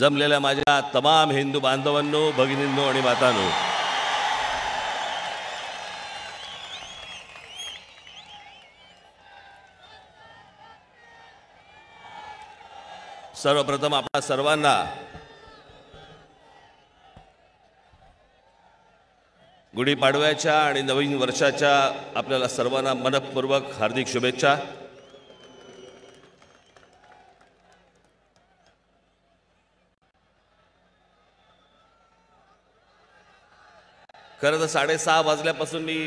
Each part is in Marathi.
जमलेल्या माझ्या तमाम हिंदू बांधवांनो भगिनींनो आणि मातानो सर्वप्रथम आपल्या सर्वांना गुढीपाडव्याच्या आणि नवीन वर्षाच्या आपल्याला सर्वांना मनपूर्वक हार्दिक शुभेच्छा खरं तर साडेसहा वाजल्यापासून मी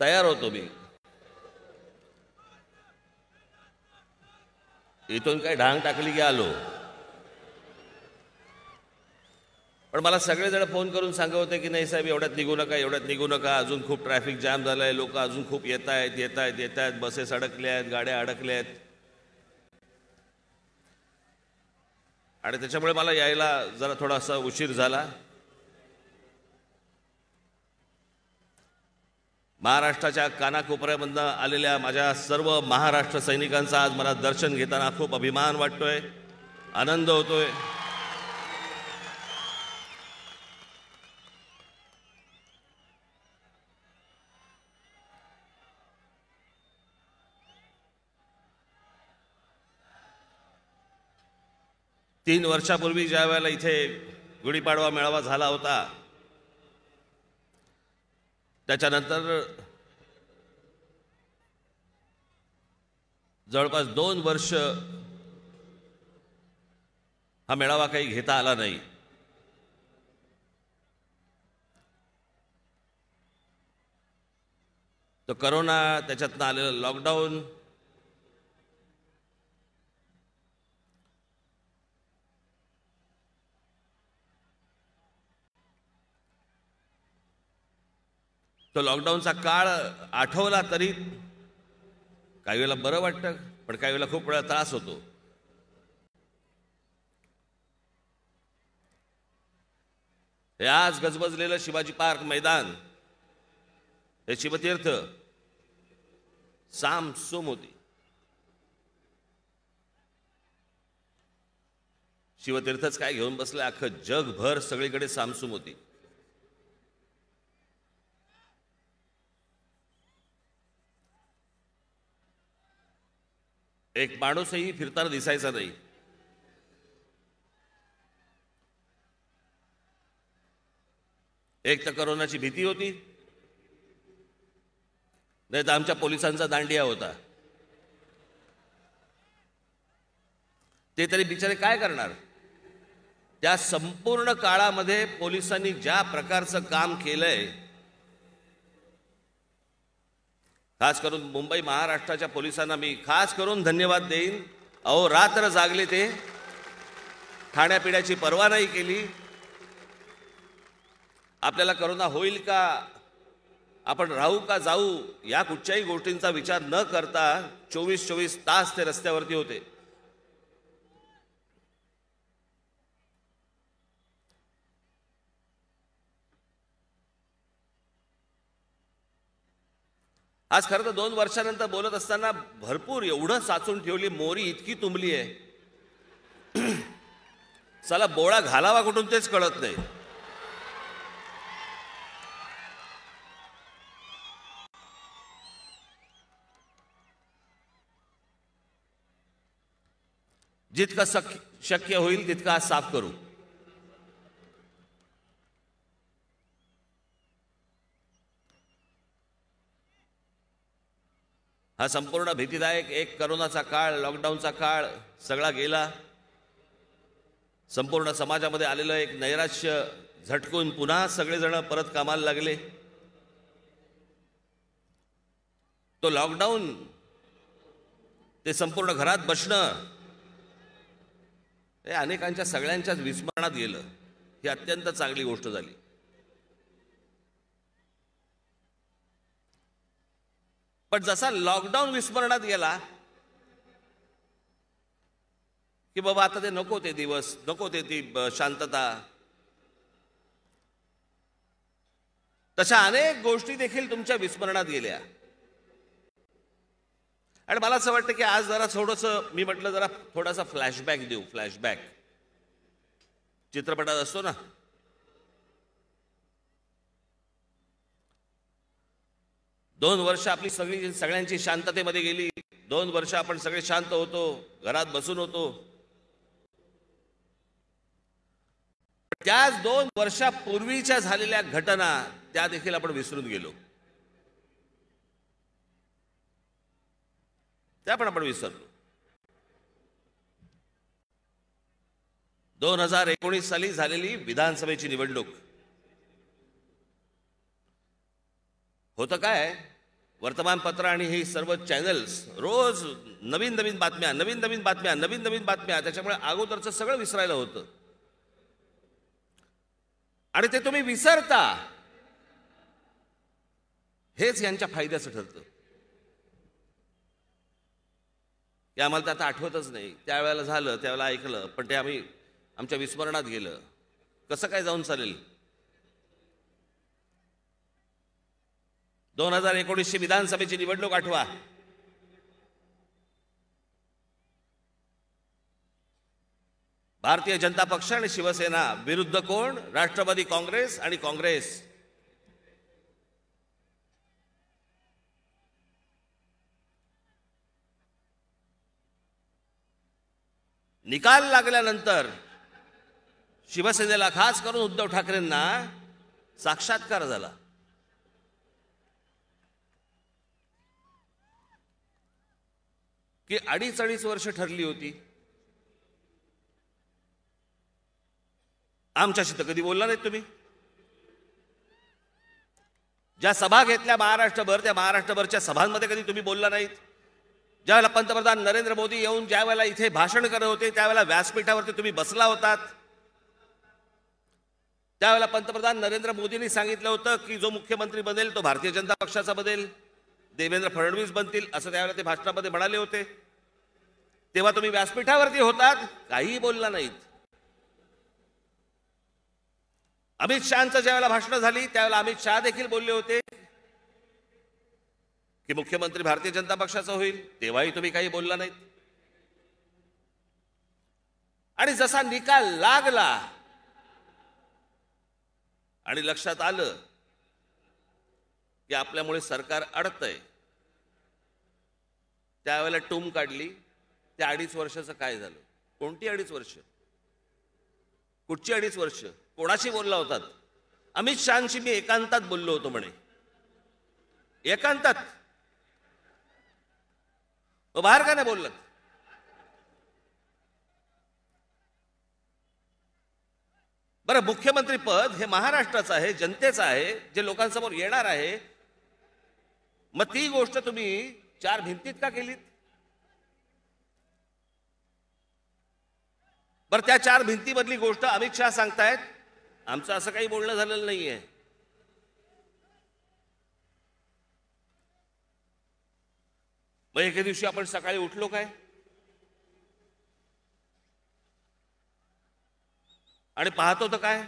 तयार होतो मी इथून काही ढांग टाकली की आलो पण मला सगळेजण फोन करून सांगत होते की नाही साहेब एवढ्यात निघू नका एवढ्यात निघू नका अजून खूप ट्रॅफिक जाम झालं आहे लोक अजून खूप येत आहेत येत आहेत येत आहेत बसेस अडकल्या आहेत गाड्या अडकल्या आहेत आणि त्याच्यामुळे मला यायला जरा थोडासा उशीर झाला महाराष्ट्राच्या कानाकोपऱ्यामधनं आलेल्या माझ्या सर्व महाराष्ट्र सैनिकांचा आज मला दर्शन घेताना खूप अभिमान वाटतोय आनंद होतोय तीन वर्षापूर्वी ज्या वेळेला इथे गुढीपाडवा मेळावा झाला होता त्याच्यानंतर जवळपास दोन वर्ष हा मेळावा काही घेता आला नाही तर करोना त्याच्यातनं आलेलं लॉकडाऊन तो लॉकडाऊनचा काळ आठवला तरी काही वेळेला बरं वाटतं पण काही वेळेला खूप वेळा त्रास होतो हे आज गजबजलेलं शिवाजी पार्क मैदान हे शिवतीर्थ साम सोम होती शिवतीर्थच काय घेऊन बसलं अख्खं जगभर सगळीकडे सामसूम होती एक माणूसही फिरताना दिसायचा नाही एक तर करोनाची भीती होती नाही तर आमच्या पोलिसांचा दांडिया होता ते तरी बिचारे काय करणार त्या संपूर्ण काळामध्ये पोलिसांनी ज्या प्रकारचं काम केलंय खास करून मुंबई महाराष्ट्राच्या पोलिसांना मी खास करून धन्यवाद देईन अहो रात्र जागले ते खाण्यापिण्याची परवा नाही केली आपल्याला करोना होईल का आपण राहू का जाऊ या कुठच्याही गोष्टींचा विचार न करता चोवीस चोवीस तास ते रस्त्यावरती होते आज खरं तर दोन वर्षानंतर बोलत असताना भरपूर एवढं साचून ठेवली मोरी इतकी तुंबली आहे चला बोळा घालावा कुठून तेच कळत नाही जितकं शक्य होईल तितकं आज साफ करू हा संपूर्ण भीतीदायक एक करोनाचा काळ लॉकडाऊनचा काळ सगळा गेला संपूर्ण समाजामध्ये आलेलं एक नैराश्य झटकून पुन्हा सगळेजण परत कामाला लागले तो लॉकडाऊन ते संपूर्ण घरात बसणं हे अनेकांच्या सगळ्यांच्याच विस्मरणात गेलं ही अत्यंत चांगली गोष्ट झाली पण जसा लॉकडाऊन विस्मरणात गेला की बाबा आता ते नको ते दिवस नको ते ती शांतता तशा अनेक गोष्टी देखील तुमच्या विस्मरणात गेल्या आणि मला असं वाटतं की आज जरा थोडस मी म्हटलं जरा थोडासा फ्लॅशबॅक देऊ फ्लॅशबॅक चित्रपटात असतो ना दोन वर्ष आपली सगळी सगळ्यांची शांततेमध्ये गेली दोन वर्ष आपण सगळे शांत होतो घरात बसून होतो त्याच दोन वर्षापूर्वीच्या झालेल्या घटना त्या देखील आपण विसरून गेलो त्या पण आपण विसरलो दोन हजार एकोणीस साली झालेली विधानसभेची निवडणूक होतं काय वर्तमानपत्र आणि हे सर्व चॅनल्स रोज नवीन नवीन बातम्या नवीन नवीन बातम्या नवीन नवीन बातम्या त्याच्यामुळे अगोदरचं सगळं विसरायला होतं आणि ते तुम्ही विसरता हेच यांच्या फायद्याचं ठरतं ते आम्हाला ते आता आठवतच नाही त्यावेळेला झालं त्यावेळेला ऐकलं पण ते आम्ही आमच्या विस्मरणात गेलं कसं काय जाऊन चालेल दोन हजार एकोणीसची विधानसभेची निवडणूक आठवा भारतीय जनता पक्ष आणि शिवसेना विरुद्ध कोण राष्ट्रवादी काँग्रेस आणि काँग्रेस निकाल लागल्यानंतर शिवसेनेला खास करून उद्धव ठाकरेंना साक्षात्कार झाला की अडीच अडीच वर्ष ठरली होती आमच्याशी तर कधी बोलला नाहीत तुम्ही ज्या सभा घेतल्या महाराष्ट्रभर त्या महाराष्ट्रभरच्या सभांमध्ये कधी तुम्ही बोलला नाहीत ज्यावेळेला पंतप्रधान नरेंद्र मोदी येऊन ज्यावेळेला इथे भाषण करत होते त्यावेळेला व्यासपीठावरती तुम्ही बसला होता त्यावेळेला पंतप्रधान नरेंद्र मोदींनी सांगितलं होतं की जो मुख्यमंत्री बनेल तो भारतीय जनता पक्षाचा बनेल देवेंद्र फडणवीस बनतील असं त्यावेळेला ते भाषणामध्ये म्हणाले होते तेव्हा तुम्ही व्यासपीठावरती होतात काहीही बोलला नाहीत अमित शहाचं ज्यावेळेला भाषणं झाली त्यावेळेला अमित शहा देखील बोलले होते की मुख्यमंत्री भारतीय जनता पक्षाचा होईल तेव्हाही तुम्ही काही बोलला नाहीत आणि जसा निकाल लागला आणि लक्षात आलं की आपल्यामुळे सरकार अडतंय त्यावेळेला टूम काढली त्या अडीच वर्षाचं काय झालं कोणती अडीच वर्ष कुठची अडीच वर्ष कोणाशी बोलला होतात अमित शहाशी मी एकांतात बोललो होतो म्हणे एकांतात बाहेर का नाही बोललात बरं मुख्यमंत्री पद हे महाराष्ट्राचं आहे जनतेचं आहे जे लोकांसमोर येणार आहे मग ती गोष्ट तुम्ही चार भिंतीत का केलीत बरं त्या चार भिंतीमधली गोष्ट अमित शहा सांगतायत आमचं असं काही बोलणं झालेलं नाहीये मग एके दिवशी आपण सकाळी उठलो काय आणि पाहतो तर काय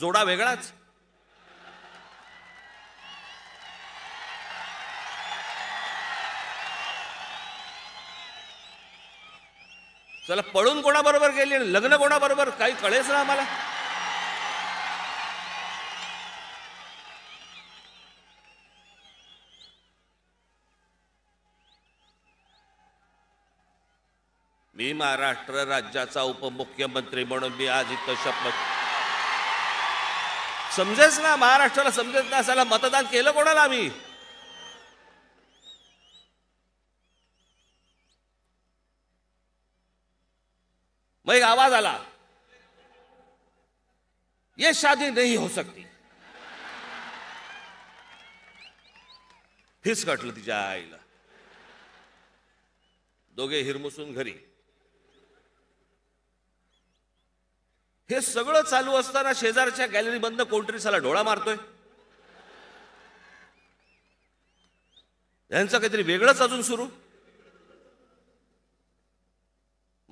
जोडा वेगळाच चला पळून कोणाबरोबर गेली लग्न कोणाबरोबर काही कळेच ना आम्हाला मी महाराष्ट्र राज्याचा उपमुख्यमंत्री म्हणून मी आज इथं शपथ समजेच ना महाराष्ट्राला समजेच ना असायला मतदान केलं कोणाला आम्ही आवाज आला ये शादी नहीं हो सकती फिसकटलं तिच्या आईला दोघे हिरमुसून घरी हे सगळं चालू असताना शेजारच्या गॅलरी बंद कोणतरी साला डोळा मारतोय यांचं काहीतरी वेगळंच अजून सुरू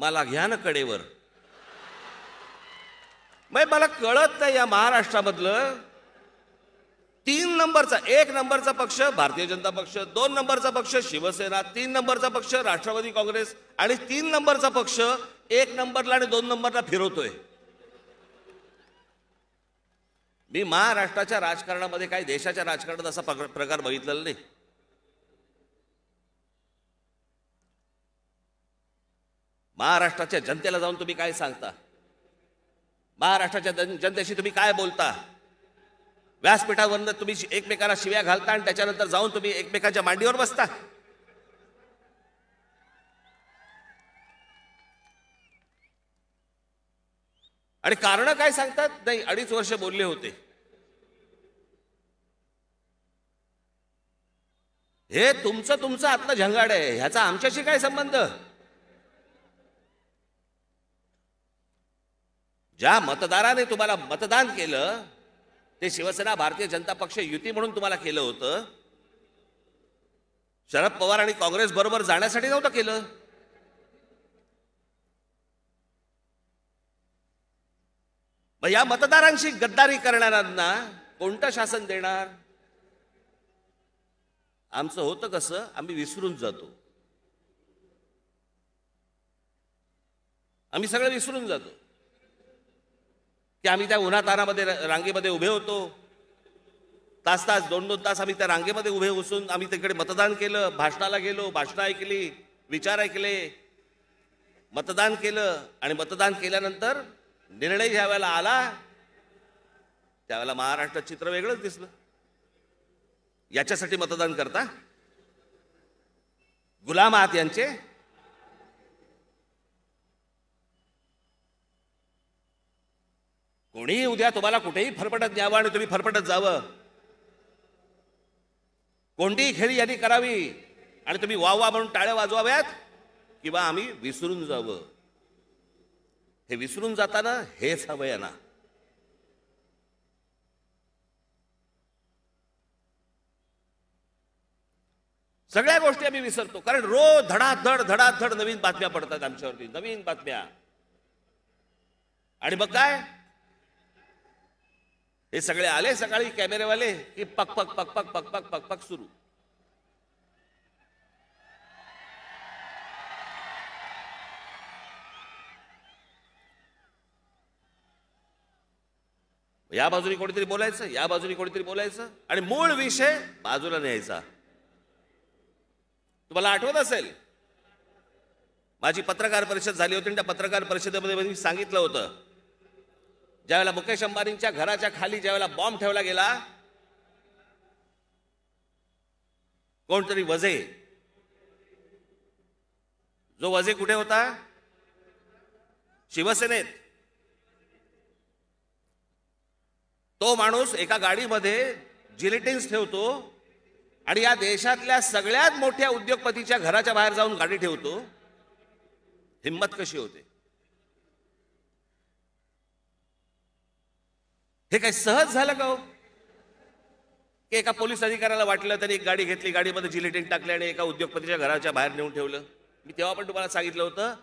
मला घ्या ना कडेवर मग मला कळत नाही या महाराष्ट्रामधलं तीन नंबरचा एक नंबरचा पक्ष भारतीय जनता पक्ष दोन नंबरचा पक्ष शिवसेना तीन नंबरचा पक्ष राष्ट्रवादी काँग्रेस आणि तीन नंबरचा पक्ष एक नंबरला आणि दोन नंबरला फिरवतोय मी महाराष्ट्राच्या राजकारणामध्ये काही देशाच्या राजकारणात असा प्रकार बघितलेला नाही महाराष्ट्राच्या जनतेला जाऊन तुम्ही काय सांगता महाराष्ट्राच्या जनतेशी तुम्ही काय बोलता व्यासपीठावरनं तुम्ही एकमेकांना शिव्या घालता आणि त्याच्यानंतर जाऊन तुम्ही एकमेकांच्या मांडीवर बसता आणि कारण काय सांगतात नाही अडीच वर्ष बोलले होते हे तुमचं तुमचं आतलं झंगाड आहे ह्याचा आमच्याशी काय संबंध ज्या मतदाराने तुम्हाला मतदान केलं ते शिवसेना भारतीय जनता पक्ष युती म्हणून तुम्हाला केलं होतं शरद पवार आणि काँग्रेस बरोबर जाण्यासाठी नव्हतं केलं मग या मतदारांशी गद्दारी करणाऱ्यांना कोणतं शासन देणार आमचं होतं कसं आम्ही विसरून जातो आम्ही सगळं विसरून जातो की आम्ही त्या उन्हातारामध्ये रांगेमध्ये उभे होतो तास तास दोन दोन तास आम्ही त्या रांगेमध्ये उभे बसून आम्ही तिकडे मतदान केलं भाषणाला गेलो भाषणं ऐकली विचार ऐकले मतदान केलं आणि मतदान केल्यानंतर निर्णय ज्या वेळेला आला त्यावेळेला महाराष्ट्र चित्र वेगळंच दिसलं याच्यासाठी मतदान करता गुलाम आहात यांचे कोणीही उद्या तुम्हाला कुठेही फरफटत न्यावं आणि तुम्ही फरफटत जावं कोणतीही खेळी यांनी करावी आणि तुम्ही वा वा म्हणून टाळ्या वाजवाव्यात किंवा आम्ही विसरून जावं हे विसरून जाताना हेच हवं यांना सगळ्या गोष्टी आम्ही विसरतो कारण रोज धडाधड धडाधड नवीन बातम्या पडतात आमच्यावरती नवीन बातम्या आणि मग काय हे सगळे आले सकाळी कॅमेरेवाले की पक पक पक पक पक पक पक पक सुरू या बाजूनी कोणीतरी बोलायचं या बाजूने कोणीतरी बोलायचं आणि मूळ विषय बाजूला न्यायचा तुम्हाला आठवत असेल माझी पत्रकार परिषद झाली होती आणि त्या पत्रकार परिषदेमध्ये मी सांगितलं होतं ज्यावेळेला मुकेश अंबानींच्या घराच्या खाली ज्यावेळेला बॉम्ब ठेवला गेला कोणतरी वजे जो वजे कुठे होता शिवसेनेत तो माणूस एका गाडीमध्ये जिलेटिन्स ठेवतो आणि या देशातल्या सगळ्यात मोठ्या उद्योगपतीच्या घराच्या बाहेर जाऊन गाडी ठेवतो हिंमत कशी होते हे काय सहज झालं का हो की एका पोलीस अधिकाऱ्याला वाटलं त्यांनी एक गाडी घेतली गाडीमध्ये जिलेटिन टाकले आणि एका उद्योगपतीच्या घराच्या बाहेर नेऊन ठेवलं मी तेव्हा पण तुम्हाला सांगितलं होतं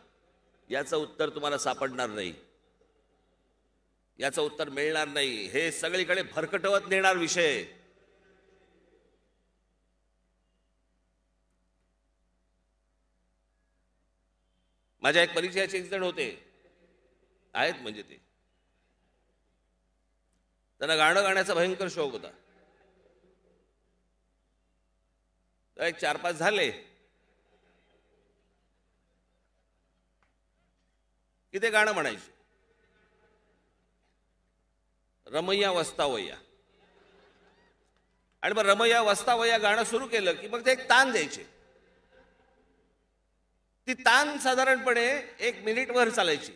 याचं उत्तर तुम्हाला सापडणार नाही याचं उत्तर मिळणार नाही हे सगळीकडे भरकटवत नेणार विषय माझ्या एक परिचयाचे एक जण होते आहेत म्हणजे ते त्यांना गाणं गाण्याचा भयंकर शौक होता एक चार पाच झाले की ते गाणं म्हणायचे रमैया वस्तावय्या आणि मग रमैया वस्तावय्या गाणं सुरू केलं की मग ते एक तान द्यायचे ती तान साधारणपणे एक मिनिटभर चालायची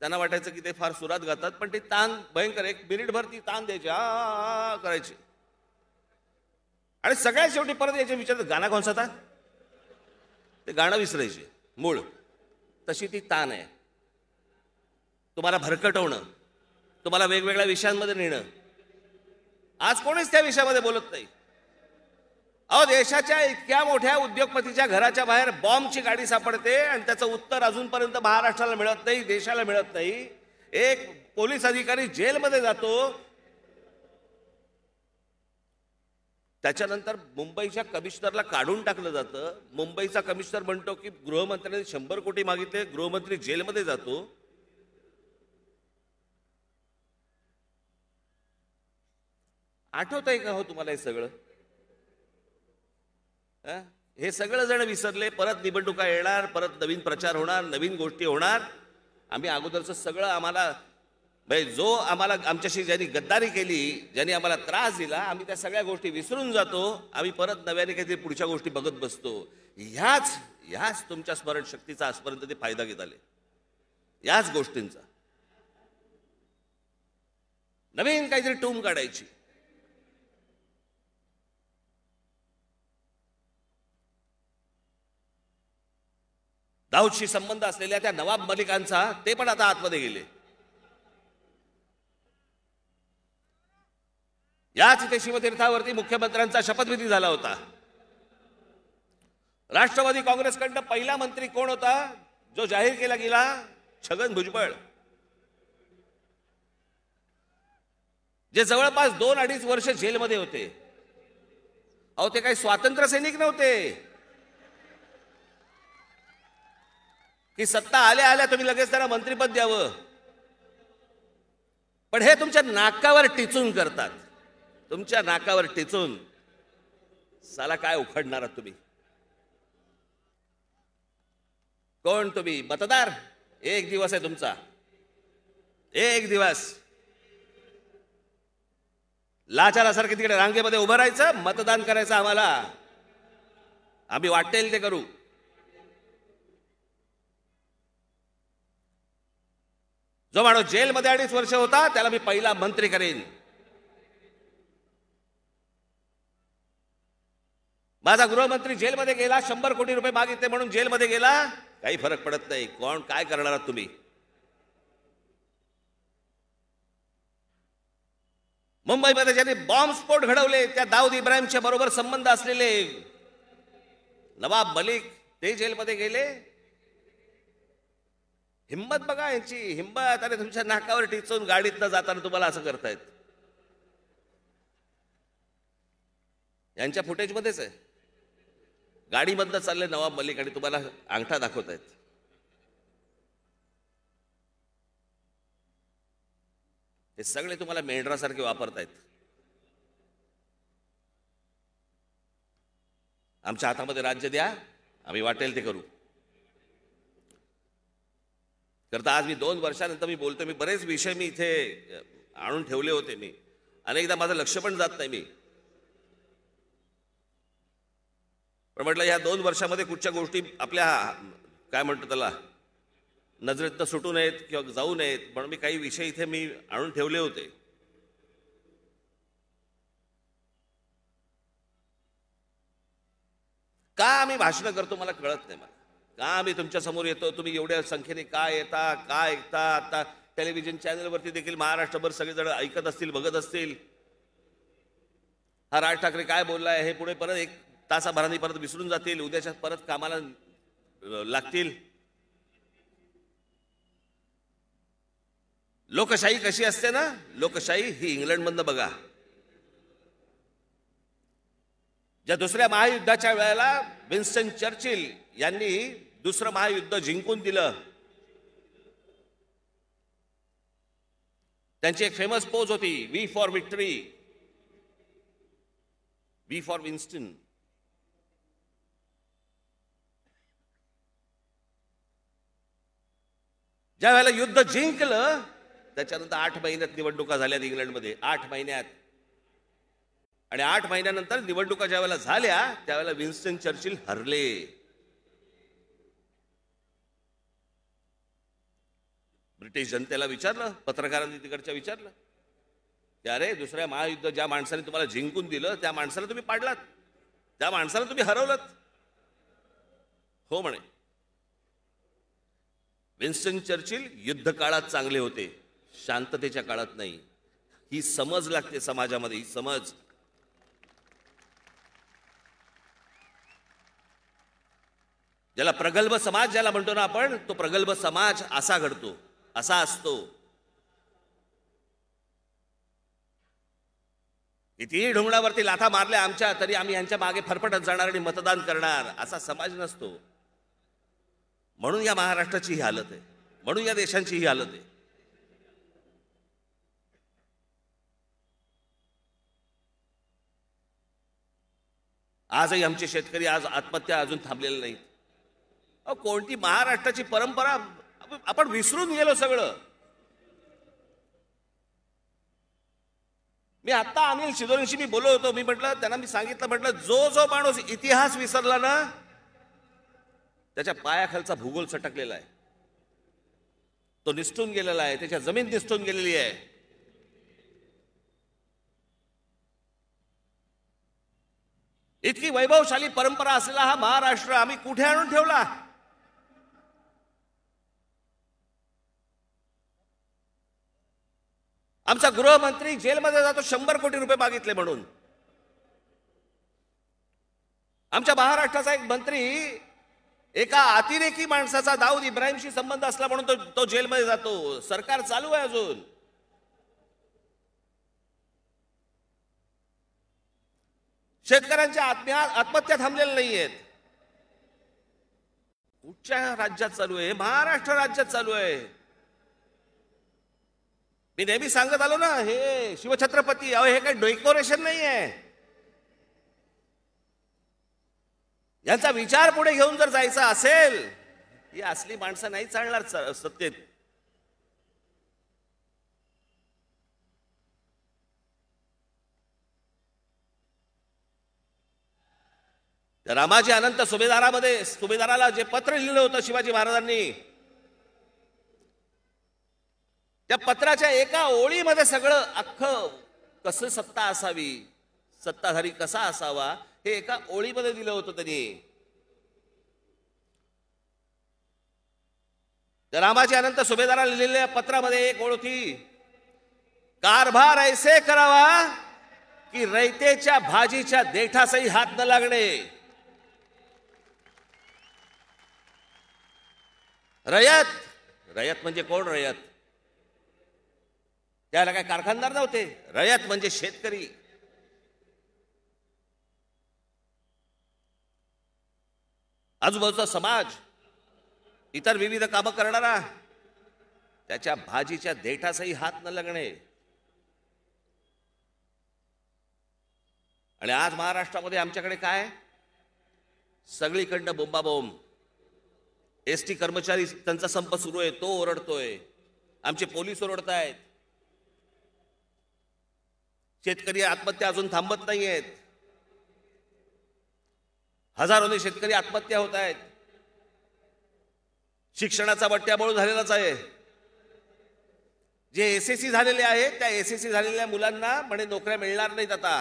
त्यांना वाटायचं की ते फार सुरात गातात पण ते ताण भयंकर एक मिनिटभर ती ताण द्यायची आ करायची आणि सगळ्यात शेवटी परत यायचे विचारत गाणं कोणसा ताण ते गाणं विसरायचे मूळ तशी ती ताण आहे तुम्हाला भरकटवणं तुम्हाला वेगवेगळ्या विषयांमध्ये नेणं आज कोणीच त्या विषयामध्ये बोलत नाही अहो देशाच्या इतक्या मोठ्या उद्योगपतीच्या घराच्या बाहेर बॉम्बची गाडी सापडते आणि त्याचं उत्तर अजूनपर्यंत महाराष्ट्राला मिळत नाही देशाला मिळत नाही एक पोलीस अधिकारी जेलमध्ये जातो त्याच्यानंतर मुंबईच्या कमिशनरला काढून टाकलं जातं मुंबईचा कमिशनर म्हणतो की गृहमंत्र्याने शंभर कोटी मागितले गृहमंत्री जेलमध्ये जातो आठवत आहे का हो तुम्हाला हे सगळं हे सगळं जण विसरले परत निवडणुका येणार परत नवीन प्रचार होणार नवीन गोष्टी होणार आम्ही अगोदरचं सगळं आम्हाला म्हणजे जो आम्हाला आमच्याशी ज्यांनी गद्दारी केली ज्यांनी आम्हाला त्रास दिला आम्ही त्या सगळ्या गोष्टी विसरून जातो आम्ही परत नव्याने काहीतरी पुढच्या गोष्टी बघत बसतो ह्याच ह्याच तुमच्या स्मरणशक्तीचा आजपर्यंत ते फायदा घेत आले याच गोष्टींचा नवीन काहीतरी टूम काढायची दाऊदशी संबंध असलेल्या त्या नवाब मलिकांचा ते पण आता आतमध्ये गेले याच इथे शिवतीर्थावरती मुख्यमंत्र्यांचा शपथविधी झाला होता राष्ट्रवादी काँग्रेसकडनं पहिला मंत्री कोण होता जो जाहीर केला गेला छगन भुजबळ जे जवळपास दोन अडीच वर्ष जेलमध्ये होते अहो ते काही स्वातंत्र्य सैनिक नव्हते की सत्ता आल्या आल्या तुम्ही लगेच त्यांना मंत्रिपद द्यावं पण हे तुमच्या नाकावर टिचून करतात तुमच्या नाकावर टिचून साला काय उखडणार तुम्ही कोण तुम्ही मतदार एक दिवस आहे तुमचा एक दिवस लाचारासारखे तिकडे रांगेमध्ये उभं राहायचं मतदान करायचं आम्हाला आम्ही वाटेल ते करू जो माणूस जेलमध्ये अडीच वर्ष होता त्याला मी पहिला मंत्री करेन माझा गृहमंत्री जेलमध्ये गेला शंभर कोटी रुपये मागितले म्हणून जेलमध्ये गेला काही फरक पडत नाही कोण काय करणार तुम्ही मुंबईमध्ये ज्यांनी बॉम्बस्फोट घडवले त्या दाऊद इब्राहिमच्या बरोबर संबंध असलेले नवाब मलिक ते जेलमध्ये गेले हिंमत बघा यांची हिंमत आणि तुमच्या नाकावर टिचवून गाडीतनं जाताना तुम्हाला असं करतायत यांच्या फुटेजमध्येच आहे गाडीमधनं चालले नवाब मलिक आणि तुम्हाला अंगठा दाखवतायत हे सगळे तुम्हाला मेंढरासारखे वापरतायत आमच्या हातामध्ये राज्य द्या आम्ही वाटेल ते करू करता आज मी दोन वर्षानंतर मी बोलतो मी बरेच विषय मी इथे आणून ठेवले होते मी अनेकदा माझं लक्ष पण जात नाही मी पण म्हटलं या दोन वर्षामध्ये कुठच्या गोष्टी आपल्या काय म्हणतो त्याला नजरेत तर सुटू नयेत किंवा जाऊ नयेत म्हणून मी काही विषय इथे मी आणून ठेवले होते का आम्ही भाषणं करतो मला कळत नाही मला का मी तुमच्यासमोर येतो तुम्ही एवढ्या संख्येने का येता का ऐकता आता टेलिव्हिजन चॅनलवरती देखील महाराष्ट्रभर सगळेजण ऐकत असतील बघत असतील हा राज ठाकरे काय बोललाय हे पुढे परत एक तासाभराने परत विसरून जातील उद्याच्या परत कामाला लागतील लोकशाही कशी असते ना लोकशाही ही इंग्लंडमधनं बघा ज्या दुसऱ्या महायुद्धाच्या वेळेला विन्स्टन चर्चिल यांनी दुसरं महायुद्ध जिंकून दिलं त्यांची एक फेमस पोज होती V for victory V for Winston ज्या वेळेला युद्ध जिंकलं त्याच्यानंतर आठ महिन्यात निवडणुका झाल्यात इंग्लंडमध्ये आठ महिन्यात आणि आठ महिन्यानंतर निवडणुका ज्या वेळेला झाल्या त्यावेळेला विन्स्टन चर्चिल हरले ब्रिटिश जनतेला विचारलं पत्रकारांनी तिकडच्या विचारलं अरे दुसऱ्या महायुद्ध ज्या माणसाने तुम्हाला जिंकून दिलं त्या माणसाला तुम्ही पाडलात त्या माणसाला तुम्ही हरवलात हो म्हणे विन्स्टन चर्चिल युद्ध काळात चांगले होते शांततेच्या काळात नाही ही समज लागते समाजामध्ये ही समज ज्याला प्रगल्भ समाज ज्याला म्हणतो ना आपण तो प्रगल्भ समाज असा घडतो असा असतो कितीही ढोंगणावरती लाथा मारल्या आमच्या तरी आम्ही यांच्या मागे फरफटत जाणार आणि मतदान करणार असा समाज नसतो म्हणून या महाराष्ट्राची ही हालत आहे म्हणून या देशांची ही हालत आहे आजही आमचे शेतकरी आज आत्महत्या अजून थांबलेल्या नाहीत कोणती महाराष्ट्राची परंपरा आपण विसरून गेलो सगळं मी आता अनिल शिदोरींशी मी बोललो होतो मी म्हटलं त्यांना मी सांगितलं म्हटलं जो जो माणूस इतिहास विसरला ना त्याच्या पायाखालचा भूगोल सटकलेला आहे तो निसटून गेलेला आहे त्याच्या जमीन निसटून गेलेली आहे इतकी वैभवशाली परंपरा असलेला हा महाराष्ट्र आम्ही कुठे आणून ठेवला आमचा गृहमंत्री जेलमध्ये जातो शंभर कोटी रुपये मागितले म्हणून आमच्या महाराष्ट्राचा एक मंत्री एका अतिरेकी माणसाचा दाऊद इब्राहिमशी संबंध असला म्हणून तो तो जेलमध्ये जातो सरकार चालू आहे अजून शेतकऱ्यांच्या आत्म्या आत्महत्या थांबलेल्या नाही आहेत कुठच्या राज्यात चालू आहे महाराष्ट्र राज्यात चालू आहे मी नेहमी सांगत आलो ना हे शिवछत्रपती अहो हे काही डेकोरेशन नाही आहे यांचा विचार पुढे घेऊन जर जायचा असेल ही असली माणसं नाही चालणार सत्तेत रामाजी अनंत सुभेदारामध्ये सुभेदाराला जे पत्र लिहिलं होतं शिवाजी महाराजांनी त्या पत्राच्या एका ओळीमध्ये सगळं अख्खं कसं सत्ता असावी सत्ताधारी कसा असावा हे एका ओळीमध्ये दिलं होतं त्यांनी रामाजी अनंत सुभेदारा लिहिलेल्या पत्रामध्ये एक ओळ होती कारभार ऐसे करावा की रयतेच्या भाजीच्या देठासही हात न लागणे रयत रयत म्हणजे कोण रयत त्याला काय कारखानदार नव्हते रयत म्हणजे शेतकरी आजूबाजूचा समाज इतर विविध कामं करणारा त्याच्या भाजीच्या देठासही हात न लागणे आणि आज महाराष्ट्रामध्ये आमच्याकडे काय सगळीकडनं बोंबाबोंब एस टी कर्मचारी त्यांचा संप सुरू आहे तो ओरडतोय आमचे पोलीस ओरडतायत शेतकरी आत्महत्या अजून थांबत नाही आहेत हजारोने शेतकरी आत्महत्या होत आहेत शिक्षणाचा बट्ट्याबोळ झालेलाच आहे जे एस एस झालेले आहेत त्या एस एस झालेल्या मुलांना म्हणे नोकऱ्या मिळणार नाहीत आता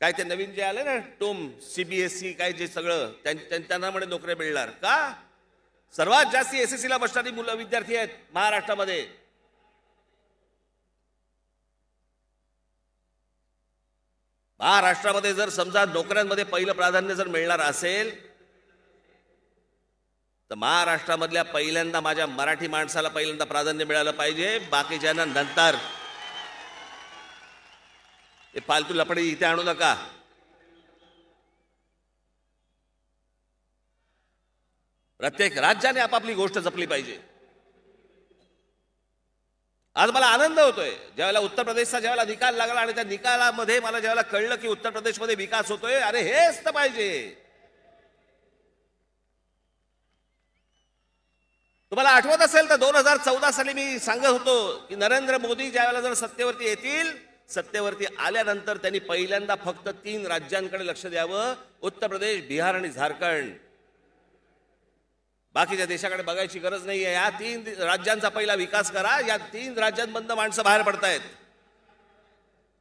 काय ते नवीन जे आले ना टोम सीबीएसई काय जे सगळं त्यांना म्हणे नोकऱ्या मिळणार का सर्वात जास्ती एस एस सीला बसणारी मुलं विद्यार्थी आहेत महाराष्ट्रामध्ये महाराष्ट्रामध्ये जर समजा नोकऱ्यांमध्ये पहिलं प्राधान्य जर मिळणार असेल तर महाराष्ट्रामधल्या पहिल्यांदा माझ्या मराठी माणसाला पहिल्यांदा प्राधान्य मिळालं पाहिजे बाकीच्यांना नंतर ते फालतू लपडे इथे आणू नका प्रत्येक राज्याने आपापली गोष्ट जपली पाहिजे आज मला आनंद होतोय ज्यावेळेला उत्तर प्रदेशचा ज्यावेळेला निकाल लागला आणि त्या निकालामध्ये मला ज्यावेळेला कळलं की उत्तर प्रदेशमध्ये विकास होतोय अरे हेच तर पाहिजे तुम्हाला आठवत असेल तर दोन हजार चौदा साली मी सांगत होतो की नरेंद्र मोदी ज्यावेळेला जर सत्तेवरती येतील सत्तेवरती आल्यानंतर त्यांनी पहिल्यांदा फक्त तीन राज्यांकडे लक्ष द्यावं उत्तर प्रदेश बिहार आणि झारखंड बाकीच्या देशाकडे बघायची गरज नाही आहे या तीन राज्यांचा पहिला विकास करा या तीन राज्यांमधनं माणसं बाहेर पडतायत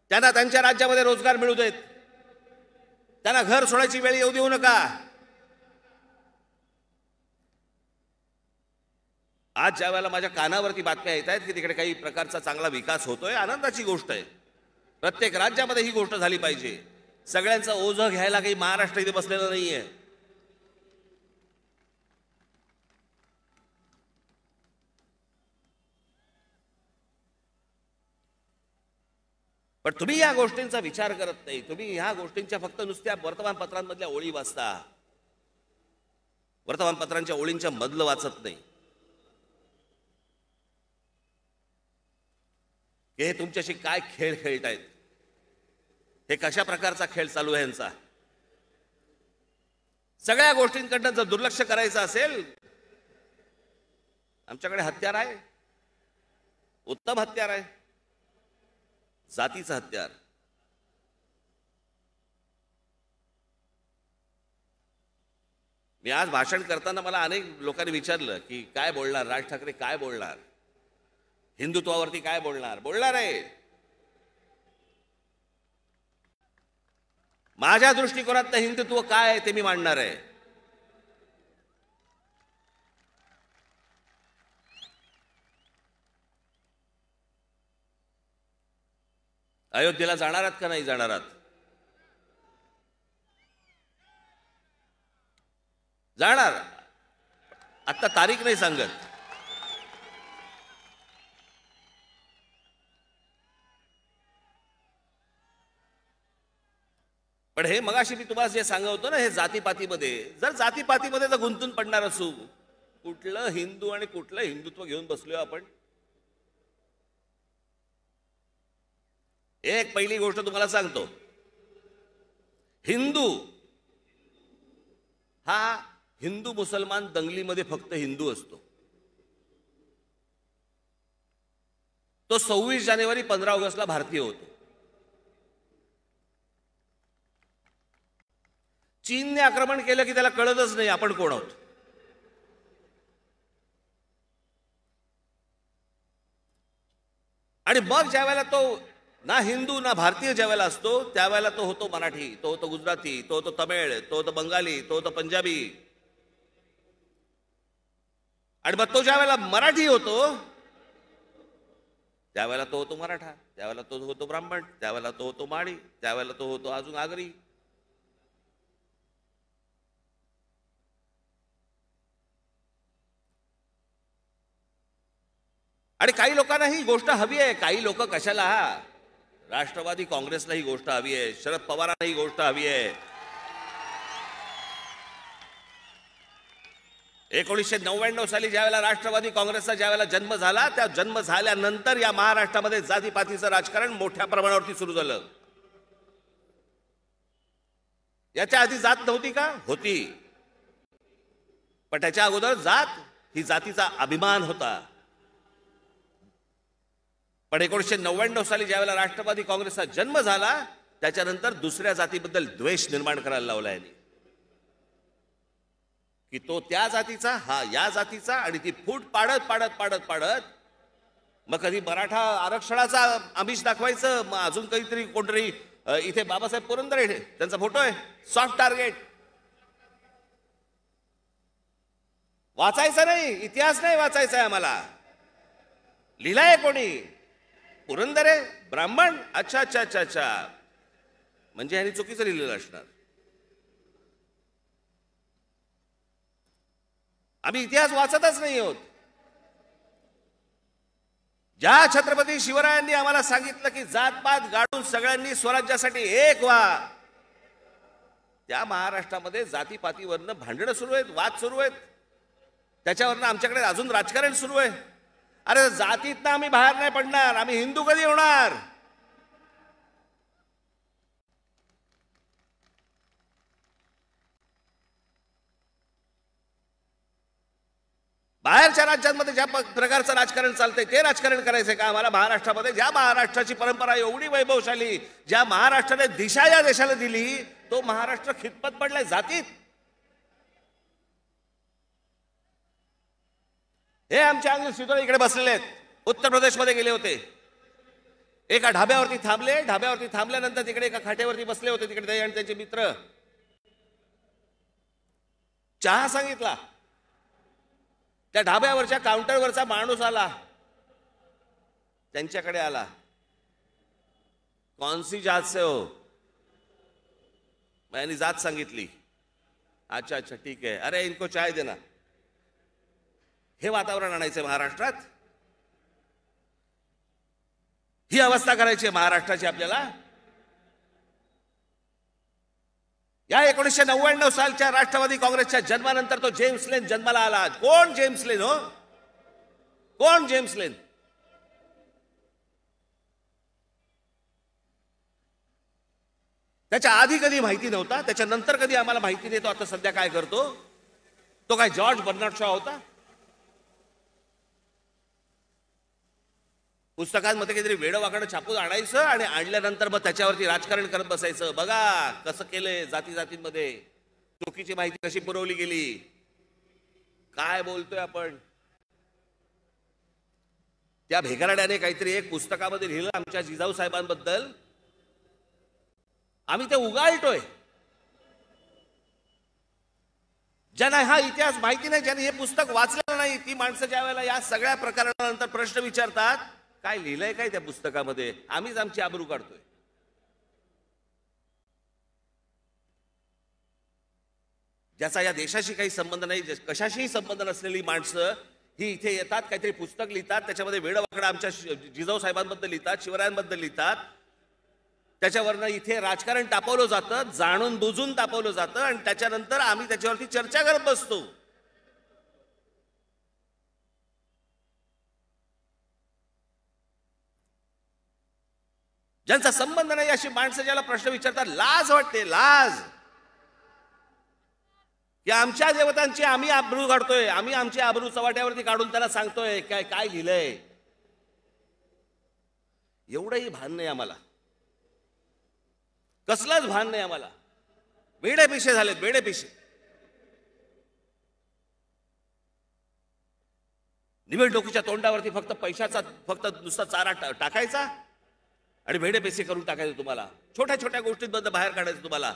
त्यांना त्यांच्या राज्यामध्ये रोजगार मिळू देत त्यांना घर सोडायची वेळ येऊ देऊ नका आज ज्या वेळेला माझ्या कानावरती बातम्या येत आहेत की तिकडे काही प्रकारचा चांगला विकास होतोय आनंदाची गोष्ट आहे प्रत्येक राज्यामध्ये ही गोष्ट झाली पाहिजे सगळ्यांचं ओझं घ्यायला काही महाराष्ट्र इथे बसलेलं नाहीये पण तुम्ही या गोष्टींचा विचार करत नाही तुम्ही ह्या गोष्टींच्या फक्त नुसत्या वर्तमानपत्रांमधल्या ओळी वाचता वर्तमानपत्रांच्या ओळींच्या मधलं वाचत नाही हे तुमच्याशी काय खेळ खेळतायत हे कशा प्रकारचा खेळ चालू आहे यांचा सगळ्या गोष्टींकडनं जर दुर्लक्ष करायचं असेल आमच्याकडे हत्यार आहे उत्तम हत्यार आहे जातीचा हत्यार मी आज भाषण करताना मला अनेक लोकांनी विचारलं की काय बोलणार राज ठाकरे काय बोलणार हिंदुत्वावरती काय बोलणार बोलणार आहे माझ्या दृष्टिकोनात हिंदुत्व काय आहे ते मी मांडणार आहे अयोध्येला जाणार आहात का नाही जाणार आहात जाणार आता तारीख नाही सांगत पण हे मगाशी मी तुम्हाला जे सांगत होतो ना हे जातीपातीमध्ये जर जातीपातीमध्ये जर गुंतून पडणार असू कुठलं हिंदू आणि कुठलं हिंदुत्व घेऊन बसलो आपण एक पहिली गोष्ट तुम्हाला सांगतो हिंदू हा हिंदू मुसलमान दंगलीमध्ये फक्त हिंदू असतो तो सव्वीस जानेवारी पंधरा ऑगस्टला भारतीय होतो चीनने आक्रमण केलं की त्याला कळतच नाही आपण कोण आहोत आणि मग ज्या वेळेला तो ना हिंदू ना भारतीय वेळेला असतो त्यावेळेला तो होतो मराठी तो होतो गुजराती तो होतो तमिळ तो होतो बंगाली तो होतो पंजाबी आणि मग तो ज्यावेळेला मराठी होतो त्यावेळेला तो होतो मराठा त्यावेळेला तो होतो ब्राह्मण त्यावेळेला तो होतो माळी त्यावेळेला तो होतो अजून आगरी आणि काही लोकांना ही गोष्ट हवी आहे काही लोक कशाला राष्ट्रवादी काँग्रेसला ही गोष्ट हवी आहे शरद पवारांना ही गोष्ट हवी आहे एकोणीसशे नव्याण्णव साली ज्यावेळेला राष्ट्रवादी काँग्रेसचा ज्यावेळेला जन्म झाला त्या जन्म झाल्यानंतर या महाराष्ट्रामध्ये जातीपातीचं राजकारण मोठ्या प्रमाणावरती सुरू झालं याच्या आधी जात नव्हती का होती पण त्याच्या अगोदर जात ही जातीचा अभिमान होता पण एकोणीसशे नव्याण्णव साली ज्यावेळेला राष्ट्रवादी काँग्रेसचा जन्म झाला त्याच्यानंतर दुसऱ्या जातीबद्दल द्वेष निर्माण करायला लावला यांनी की तो त्या जातीचा हा या जातीचा आणि ती फूट पाडत पाडत पाडत पाडत मग कधी मराठा आरक्षणाचा आमिष दाखवायचं मग अजून काहीतरी कोणतरी इथे बाबासाहेब पुरंदरे त्यांचा फोटो आहे सॉफ्ट टार्गेट वाचायचा नाही इतिहास नाही वाचायचा आहे आम्हाला लिहिलाय कोणी पुरंदरे ब्राह्मण अच्छा अच्छा अच्छा अच्छा म्हणजे ह्याने चुकीचं लिहिलेलं असणार आम्ही इतिहास वाचतच नाही आहोत ज्या छत्रपती शिवरायांनी आम्हाला सांगितलं की जातपात गाडून सगळ्यांनी स्वराज्यासाठी एक व्हा त्या महाराष्ट्रामध्ये जातीपातीवरनं भांडणं सुरू आहेत वाद सुरू आहेत त्याच्यावरनं आमच्याकडे अजून राजकारण सुरू आहे अरे ना आम्ही बाहेर नाही पडणार आम्ही हिंदू कधी होणार बाहेरच्या राज्यांमध्ये ज्या प्रकारचं राजकारण चालतंय ते राजकारण करायचंय का आम्हाला महाराष्ट्रामध्ये ज्या महाराष्ट्राची परंपरा एवढी वैभवशाली ज्या महाराष्ट्राने दिशा या देशाला दिली तो महाराष्ट्र खितपत पडलाय जातीत हे आमच्या अंग सुद्धा इकडे बसलेले आहेत उत्तर प्रदेशमध्ये गेले होते एका ढाब्यावरती थांबले ढाब्यावरती थांबल्यानंतर तिकडे एका खाटेवरती बसले होते तिकडे आणि त्यांचे मित्र चहा सांगितला त्या ढाब्यावरच्या काउंटरवरचा माणूस आला त्यांच्याकडे आला कॉन्सी जात से हो यांनी जात सांगितली अच्छा अच्छा ठीक आहे अरे इनको चाय देना हे वातावरण आणायचं महाराष्ट्रात ही अवस्था करायची महाराष्ट्राची आपल्याला या एकोणीसशे नव्याण्णव सालच्या राष्ट्रवादी काँग्रेसच्या जन्मानंतर तो जेम्स लेन जन्माला आला कोण जेम्स लेन हो कोण जेम्स लेन त्याच्या आधी कधी माहिती नव्हता त्याच्यानंतर कधी आम्हाला माहिती नाही तो आता सध्या काय करतो तो काय जॉर्ज बर्नाड शॉ होता पुस्तकांमध्ये काहीतरी वेडं वाकडं छापून आणायचं आणि आणल्यानंतर मग त्याच्यावरती राजकारण करत बसायचं बघा कसं केलंय जाती जातींमध्ये चुकीची माहिती कशी पुरवली गेली काय बोलतोय आपण त्या भेगराड्याने काहीतरी एक पुस्तकामध्ये लिहिलं आमच्या जिजाऊ साहेबांबद्दल आम्ही ते उगाळतोय ज्यांना हा इतिहास माहिती नाही ज्यांनी हे पुस्तक वाचलं नाही ती माणसं ज्या वेळेला या सगळ्या प्रकारानंतर प्रश्न विचारतात काय लिहिलंय काय त्या पुस्तकामध्ये आम्हीच आमची आबरू काढतोय ज्याचा या देशाशी काही संबंध नाही कशाशीही संबंध नसलेली माणसं ही इथे येतात काहीतरी पुस्तक लिहितात त्याच्यामध्ये वेडवाकडा आमच्या जिजाऊ साहेबांबद्दल लिहितात शिवरायांबद्दल लिहितात त्याच्यावरनं इथे राजकारण तापवलं जातं जाणून बुजून तापवलं जातं आणि त्याच्यानंतर आम्ही त्याच्यावरती चर्चा करत बसतो ज्यांचा संबंध नाही अशी माणसं ज्याला प्रश्न विचारतात लाज वाटते लाज या आमच्या देवतांची आम्ही आब्रू काढतोय आम्ही आमची आब्रू चवाट्यावरती काढून त्याला सांगतोय काय काय लिहिलंय एवढंही भान नाही आम्हाला कसलंच भान नाही आम्हाला बेडे पिशे झाले बेडे पिशे डोकीच्या तोंडावरती फक्त पैशाचा फक्त नुसता चारा टाकायचा आणि भेडे पैसे करून टाकायचे तुम्हाला छोट्या छोट्या गोष्टींबद्दल बाहेर काढायचं तुम्हाला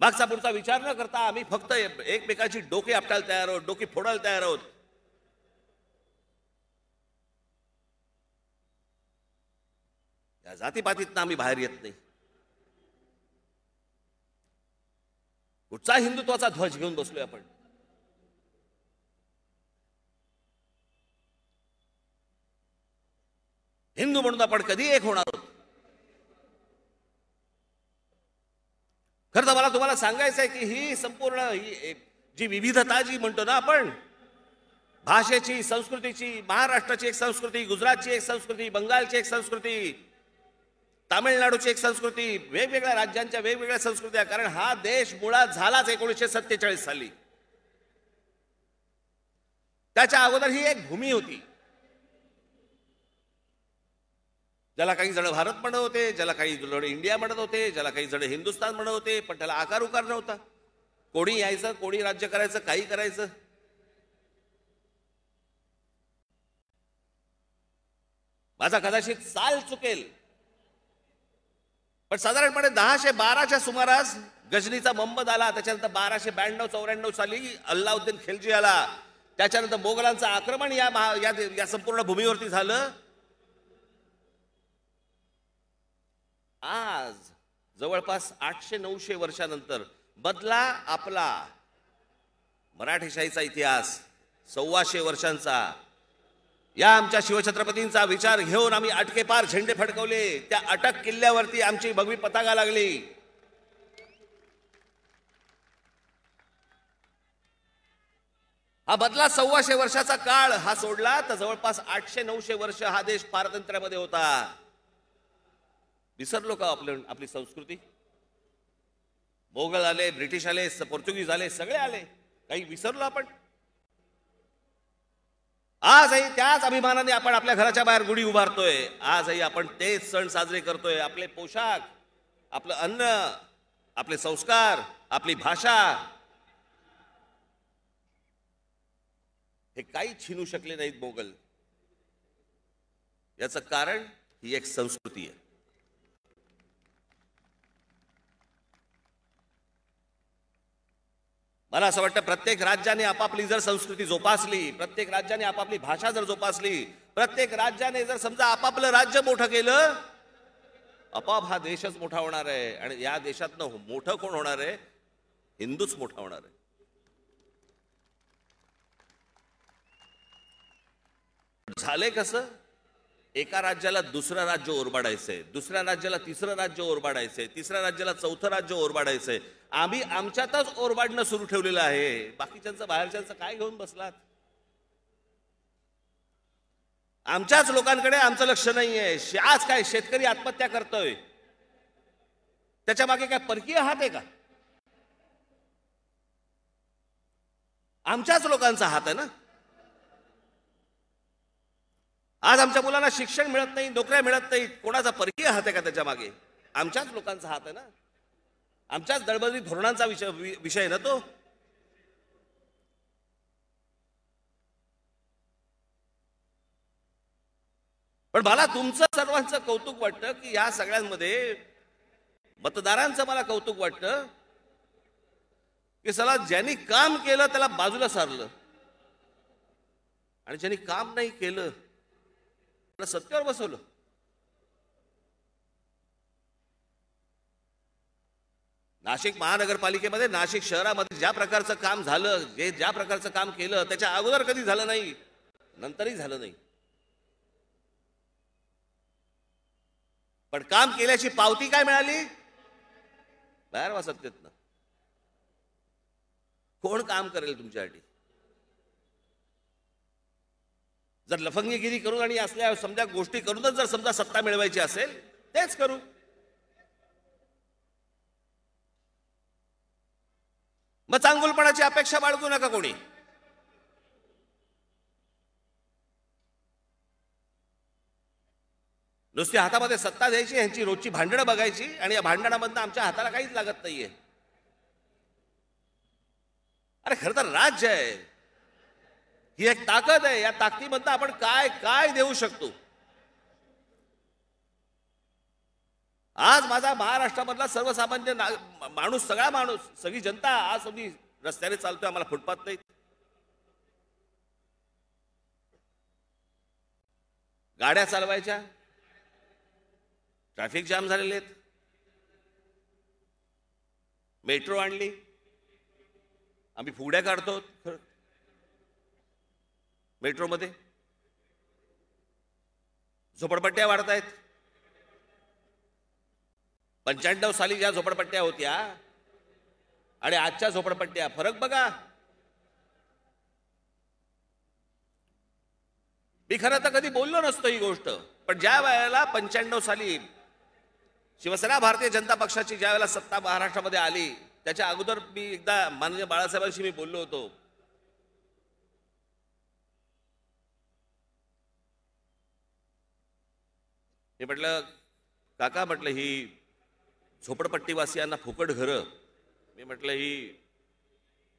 मागचा पुढचा विचार न करता आम्ही फक्त एकमेकाची डोके आपटायला तयार आहोत डोके फोडायला तयार आहोत या जातीपातीतनं आम्ही बाहेर येत नाही कुठचा हिंदुत्वाचा ध्वज घेऊन बसलोय आपण हिंदू म्हणून आपण कधी एक होणार होतो खरं तर मला तुम्हाला सांगायचं आहे की ही संपूर्ण ही जी विविधता जी म्हणतो ना आपण भाषेची संस्कृतीची महाराष्ट्राची एक संस्कृती गुजरातची एक संस्कृती बंगालची एक संस्कृती तामिळनाडूची एक संस्कृती वेगवेगळ्या राज्यांच्या वेगवेगळ्या संस्कृत्या कारण हा देश मुळात झालाच एकोणीसशे सत्तेचाळीस साली त्याच्या अगोदर ही एक भूमी होती ज्याला काही जण भारत म्हणत होते ज्याला काही जण इंडिया म्हणत होते ज्याला काही जण हिंदुस्तान म्हणत होते पण त्याला आकार उकार नव्हता कोणी यायचं कोणी राज्य करायचं काही करायचं माझा कदाचित चाल चुकेल पण साधारणपणे दहाशे बाराच्या सुमारास गजनीचा मोहम्मद आला त्याच्यानंतर बाराशे ब्याण्णव चौऱ्याण्णव साली अल्लाउद्दीन खिलजी आला त्याच्यानंतर मोगलांचं आक्रमण या, या संपूर्ण भूमीवरती झालं आज जवळपास आठशे नऊशे वर्षानंतर बदला आपला मराठेशाहीचा इतिहास सव्वाशे वर्षांचा या आमच्या शिवछत्रपतींचा विचार घेऊन आम्ही अटकेपार झेंडे फडकवले त्या अटक किल्ल्यावरती आमची भगवी पताका लागली हा बदला सव्वाशे वर्षाचा काळ हा सोडला तर जवळपास आठशे नऊशे वर्ष हा देश पारतंत्र्यामध्ये होता विसरलो का आपलं आपली संस्कृती मोगल आले ब्रिटिश आले पोर्तुगीज आले सगळे आले काही विसरलो आपण आजही त्याच अभिमानाने आपण आपल्या घराच्या बाहेर गुढी उभारतोय आजही आपण तेच सण साजरे करतोय आपले पोशाख आपलं अन्न आपले संस्कार आपली भाषा हे काही छिनू शकले नाहीत मोगल याच कारण ही एक संस्कृती आहे मला असं वाटतं प्रत्येक राज्याने आपापली जर संस्कृती जोपासली प्रत्येक राज्याने आपापली भाषा जर जोपासली प्रत्येक राज्याने जर समजा आपापलं राज्य मोठं केलं आपाप हा देशच मोठा होणार आहे आणि या देशातनं हो- मोठं कोण होणार आहे हिंदूच मोठा होणार आहे झाले कसं एका राज्याला दुसरं राज्य ओरबाडायचंय दुसऱ्या राज्याला तिसरं राज्य ओरबाडायचंय तिसऱ्या राज्याला चौथं राज्य ओरबाडायचंय आम्ही आमच्यातच ओरबाडणं सुरू ठेवलेलं आहे बाकीच्यांचं बाहेरच्यांचं काय घेऊन बसलात आमच्याच लोकांकडे आमचं लक्ष नाही आहे आज काय शेतकरी आत्महत्या करतोय त्याच्या मागे काय परकीय हात आहे का आमच्याच लोकांचा हात आहे ना आज आमच्या मुलांना शिक्षण मिळत नाही नोकऱ्या मिळत नाही कोणाचा परकीय हात आहे का त्याच्या मागे आमच्याच लोकांचा हात आहे ना आमच्याच दळबदळी धोरणांचा विषय विषय ना तो पण मला तुमचं सर्वांचं कौतुक वाटतं की या सगळ्यांमध्ये मतदारांचं मला कौतुक वाटतं की सला ज्यांनी काम केलं त्याला बाजूला सारलं आणि ज्यांनी काम नाही केलं त्याला सत्यावर बसवलं नाशिक महानगरपालिकेमध्ये नाशिक शहरामध्ये ज्या प्रकारचं काम झालं जे ज्या प्रकारचं काम केलं त्याच्या अगोदर कधी झालं नाही नंतरही झालं नाही पण काम केल्याची पावती काय मिळाली बाहेर वा सत्तेत ना कोण काम करेल तुमच्यासाठी जर लफंगीगिरी करून आणि असल्या समजा गोष्टी करूनच जर समजा सत्ता मिळवायची असेल तेच करू मग चांगुलपणाची अपेक्षा बाळगू नका कोणी नुसती हातामध्ये सत्ता द्यायची यांची रोजची भांडणं बघायची आणि या भांडणामधनं आमच्या हाताला काहीच लागत नाहीये अरे खरं तर राज्य आहे ही एक ताकद आहे या ताकदीमधनं आपण काय काय देऊ शकतो आज माझा महाराष्ट्रामधला सर्वसामान्य ना माणूस सगळा माणूस सगळी जनता आज तुम्ही रस्त्याने चालतोय आम्हाला फुटपाथ नाही गाड्या चालवायच्या ट्रॅफिक जाम झालेले आहेत मेट्रो आणली आम्ही फुगड्या काढतो मेट्रोमध्ये झोपडपट्ट्या वाढत आहेत पंच्याण्णव साली ज्या झोपडपट्ट्या होत्या आणि आजच्या झोपडपट्ट्या फरक बघा मी खरं तर कधी बोललो नसतो ही गोष्ट पण ज्या वेळेला पंच्याण्णव साली शिवसेना भारतीय जनता पक्षाची ज्या वेळेला सत्ता महाराष्ट्रामध्ये आली त्याच्या अगोदर मी एकदा माननीय बाळासाहेबांशी मी बोललो होतो मी म्हटलं काका म्हटलं ही झोपडपट्टीवासियांना फुकट घरं मी म्हटलं ही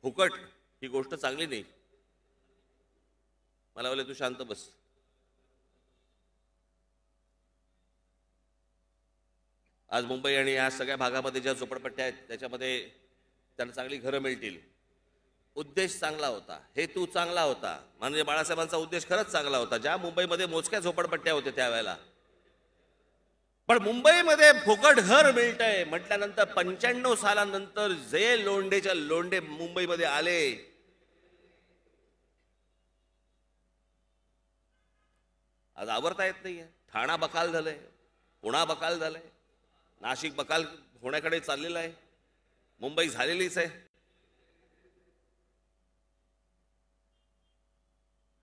फुकट ही गोष्ट चांगली नाही मला बोले तू शांत बस आज मुंबई आणि या सगळ्या भागामध्ये ज्या झोपडपट्ट्या आहेत त्याच्यामध्ये त्यांना चांगली घरं मिळतील उद्देश चांगला होता तू चांगला होता म्हणजे बाळासाहेबांचा उद्देश खरंच चांगला होता ज्या मुंबईमध्ये मोजक्या झोपडपट्ट्या होत्या त्यावेळेला पण मुंबईमध्ये फुकट घर मिळतंय म्हटल्यानंतर पंच्याण्णव सालानंतर जे लोंढेच्या लोंडे मुंबईमध्ये आले आज आवरता येत नाहीये ठाणा बकाल झालंय पुणा बकाल झालंय नाशिक बकाल होण्याकडे चाललेलं आहे मुंबई झालेलीच आहे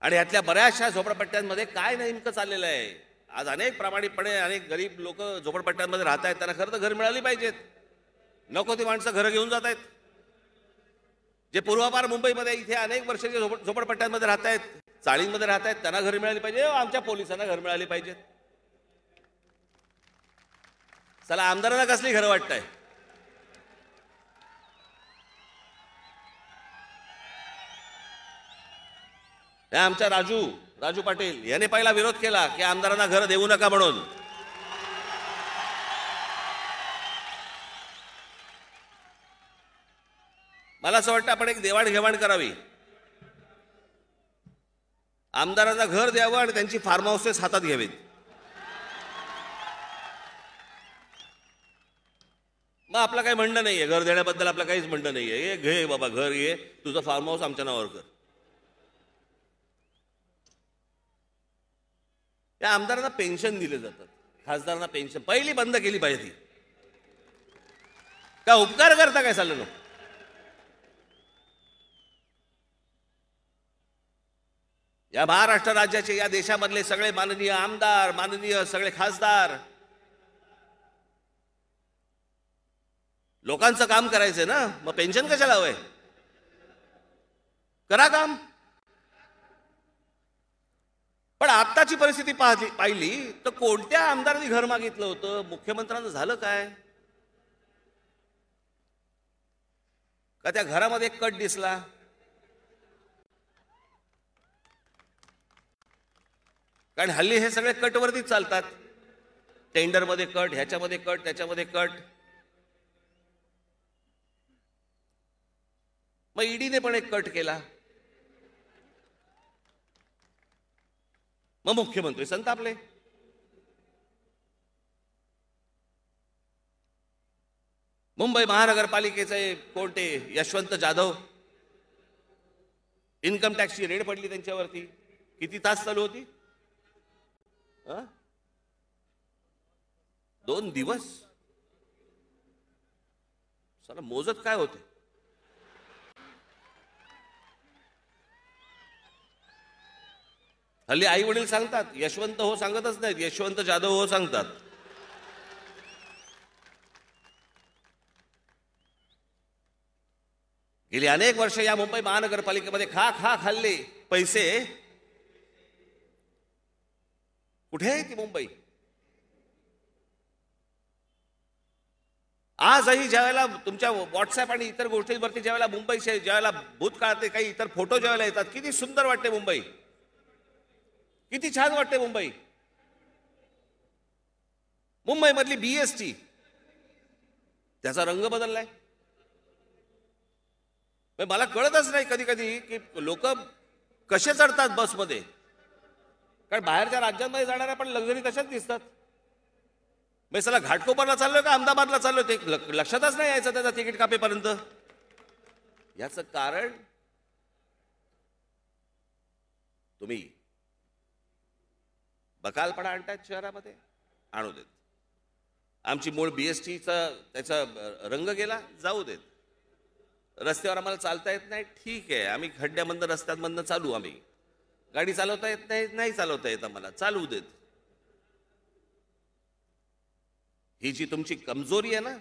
आणि यातल्या बऱ्याचशा झोपडपट्ट्यांमध्ये काय नेमकं चाललेलं आहे आज अनेक प्रामाणिकपणे अनेक गरीब लोक झोपडपट्ट्यांमध्ये राहत आहेत त्यांना खरं तर घर मिळाली पाहिजेत नको ती माणसं घरं घेऊन जात आहेत जे पूर्वापार मुंबईमध्ये इथे अनेक वर्ष झोपड झोपडपट्ट्यांमध्ये राहत आहेत चाळींमध्ये राहत आहेत त्यांना घर मिळाली पाहिजे हो, आमच्या पोलिसांना घर मिळाली पाहिजेत चला आमदारांना कसली घरं वाटत आहे आमच्या राजू राजू पाटील यांनी पहिला विरोध केला की आमदारांना घर देऊ नका म्हणून मला असं वाटतं आपण एक देवाणघेवाण करावी आमदारांना घर द्यावं आणि त्यांची फार्म हाऊसेस हातात घ्यावीत मग आपलं काही म्हणणं नाहीये घर देण्याबद्दल आपलं काहीच म्हणणं नाहीये घे बाबा घर ये तुझं फार्म हाऊस आमच्या नावावर कर या आमदारांना पेन्शन दिले जातात खासदारांना पेन्शन पहिली बंद केली पाहिजे ती का उपकार करता काय चाललं लोक या महाराष्ट्र राज्याचे या देशामधले सगळे माननीय आमदार माननीय सगळे खासदार लोकांचं काम करायचंय ना मग पेन्शन कशाला हवंय करा काम पण आत्ताची परिस्थिती पाहली पाहिली तर कोणत्या आमदारांनी घर मागितलं होतं मुख्यमंत्र्यांचं झालं काय का त्या घरामध्ये एक कट दिसला कारण हल्ली हे सगळे कटवरतीच चालतात टेंडरमध्ये कट ह्याच्यामध्ये कट त्याच्यामध्ये कट मग ईडीने पण एक कट केला मग मुख्यमंत्री संतापले मुंबई महानगरपालिकेचे कोणते यशवंत जाधव इन्कम टॅक्सची रेड पडली त्यांच्यावरती किती तास चालू होती आ? दोन दिवस चला मोजत काय होते हल्ली आई वडील सांगतात यशवंत हो सांगतच नाहीत यशवंत जाधव हो सांगतात गेली अनेक वर्ष या मुंबई महानगरपालिकेमध्ये खा खा खाल्ले पैसे कुठे आहे ती मुंबई आजही ज्यावेळेला तुमच्या व्हॉट्सअप आणि इतर गोष्टींवरती ज्यावेळेला मुंबईचे ज्यावेळेला भूतकाळातले काही इतर फोटो ज्यावेळेला येतात किती सुंदर वाटते मुंबई किती छान वाटते मुंबई मुंबईमधली बीएसटी त्याचा रंग बदललाय मला कळतच नाही कधी कधी की लोक कसे चढतात बसमध्ये कारण बाहेरच्या राज्यांमध्ये जाणाऱ्या पण लक्झरी तशाच दिसतात मी म्हणजे चला घाटकोपरला चाललोय का अहमदाबादला चाललोय ते लक्षातच नाही यायचं त्याचा तिकीट कापेपर्यंत याचं कारण तुम्ही बकालपणा आणतात शहरामध्ये आणू देत आमची मूळ बी एस टीचा त्याचा रंग गेला जाऊ देत रस्त्यावर आम्हाला चालता येत नाही ठीक आहे आम्ही खड्ड्यामधनं रस्त्यांमधनं चालू आम्ही गाडी चालवता येत नाही नाही चालवता येत आम्हाला चालवू देत ही जी तुमची कमजोरी आहे ना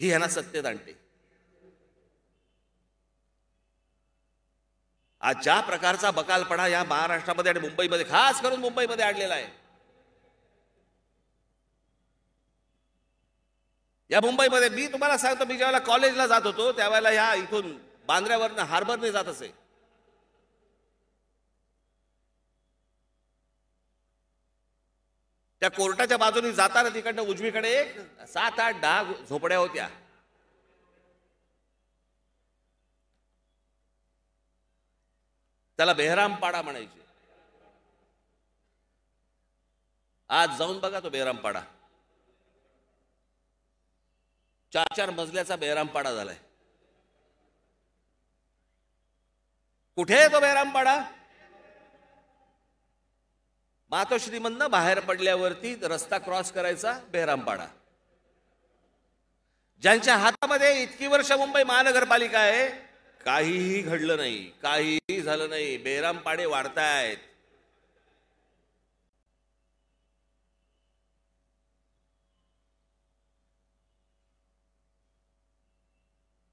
ही ह्यांना सत्तेत आणते आज ज्या प्रकारचा बकालपणा या महाराष्ट्रामध्ये आणि मुंबईमध्ये खास करून मुंबईमध्ये आणलेला आहे या मुंबईमध्ये मी तुम्हाला सांगतो मी ज्यावेळेला कॉलेजला जात होतो त्यावेळेला ह्या इथून बांद्र्यावरनं हार्बरने जात असे त्या कोर्टाच्या बाजूने जाताना तिकडनं उजवीकडे एक सात आठ दहा झोपड्या होत्या त्याला बेहरामपाडा म्हणायचे आज जाऊन बघा तो बेहरामपाडा चार चार मजल्याचा बेहरामपाडा झालाय कुठे आहे तो बेहरामपाडा मातोश्रीमधनं बाहेर पडल्यावरती रस्ता क्रॉस करायचा बेहरामपाडा ज्यांच्या हातामध्ये इतकी वर्ष मुंबई महानगरपालिका आहे काहीही घडलं नाही काहीही झालं नाही बेराम पाडे वाढतायत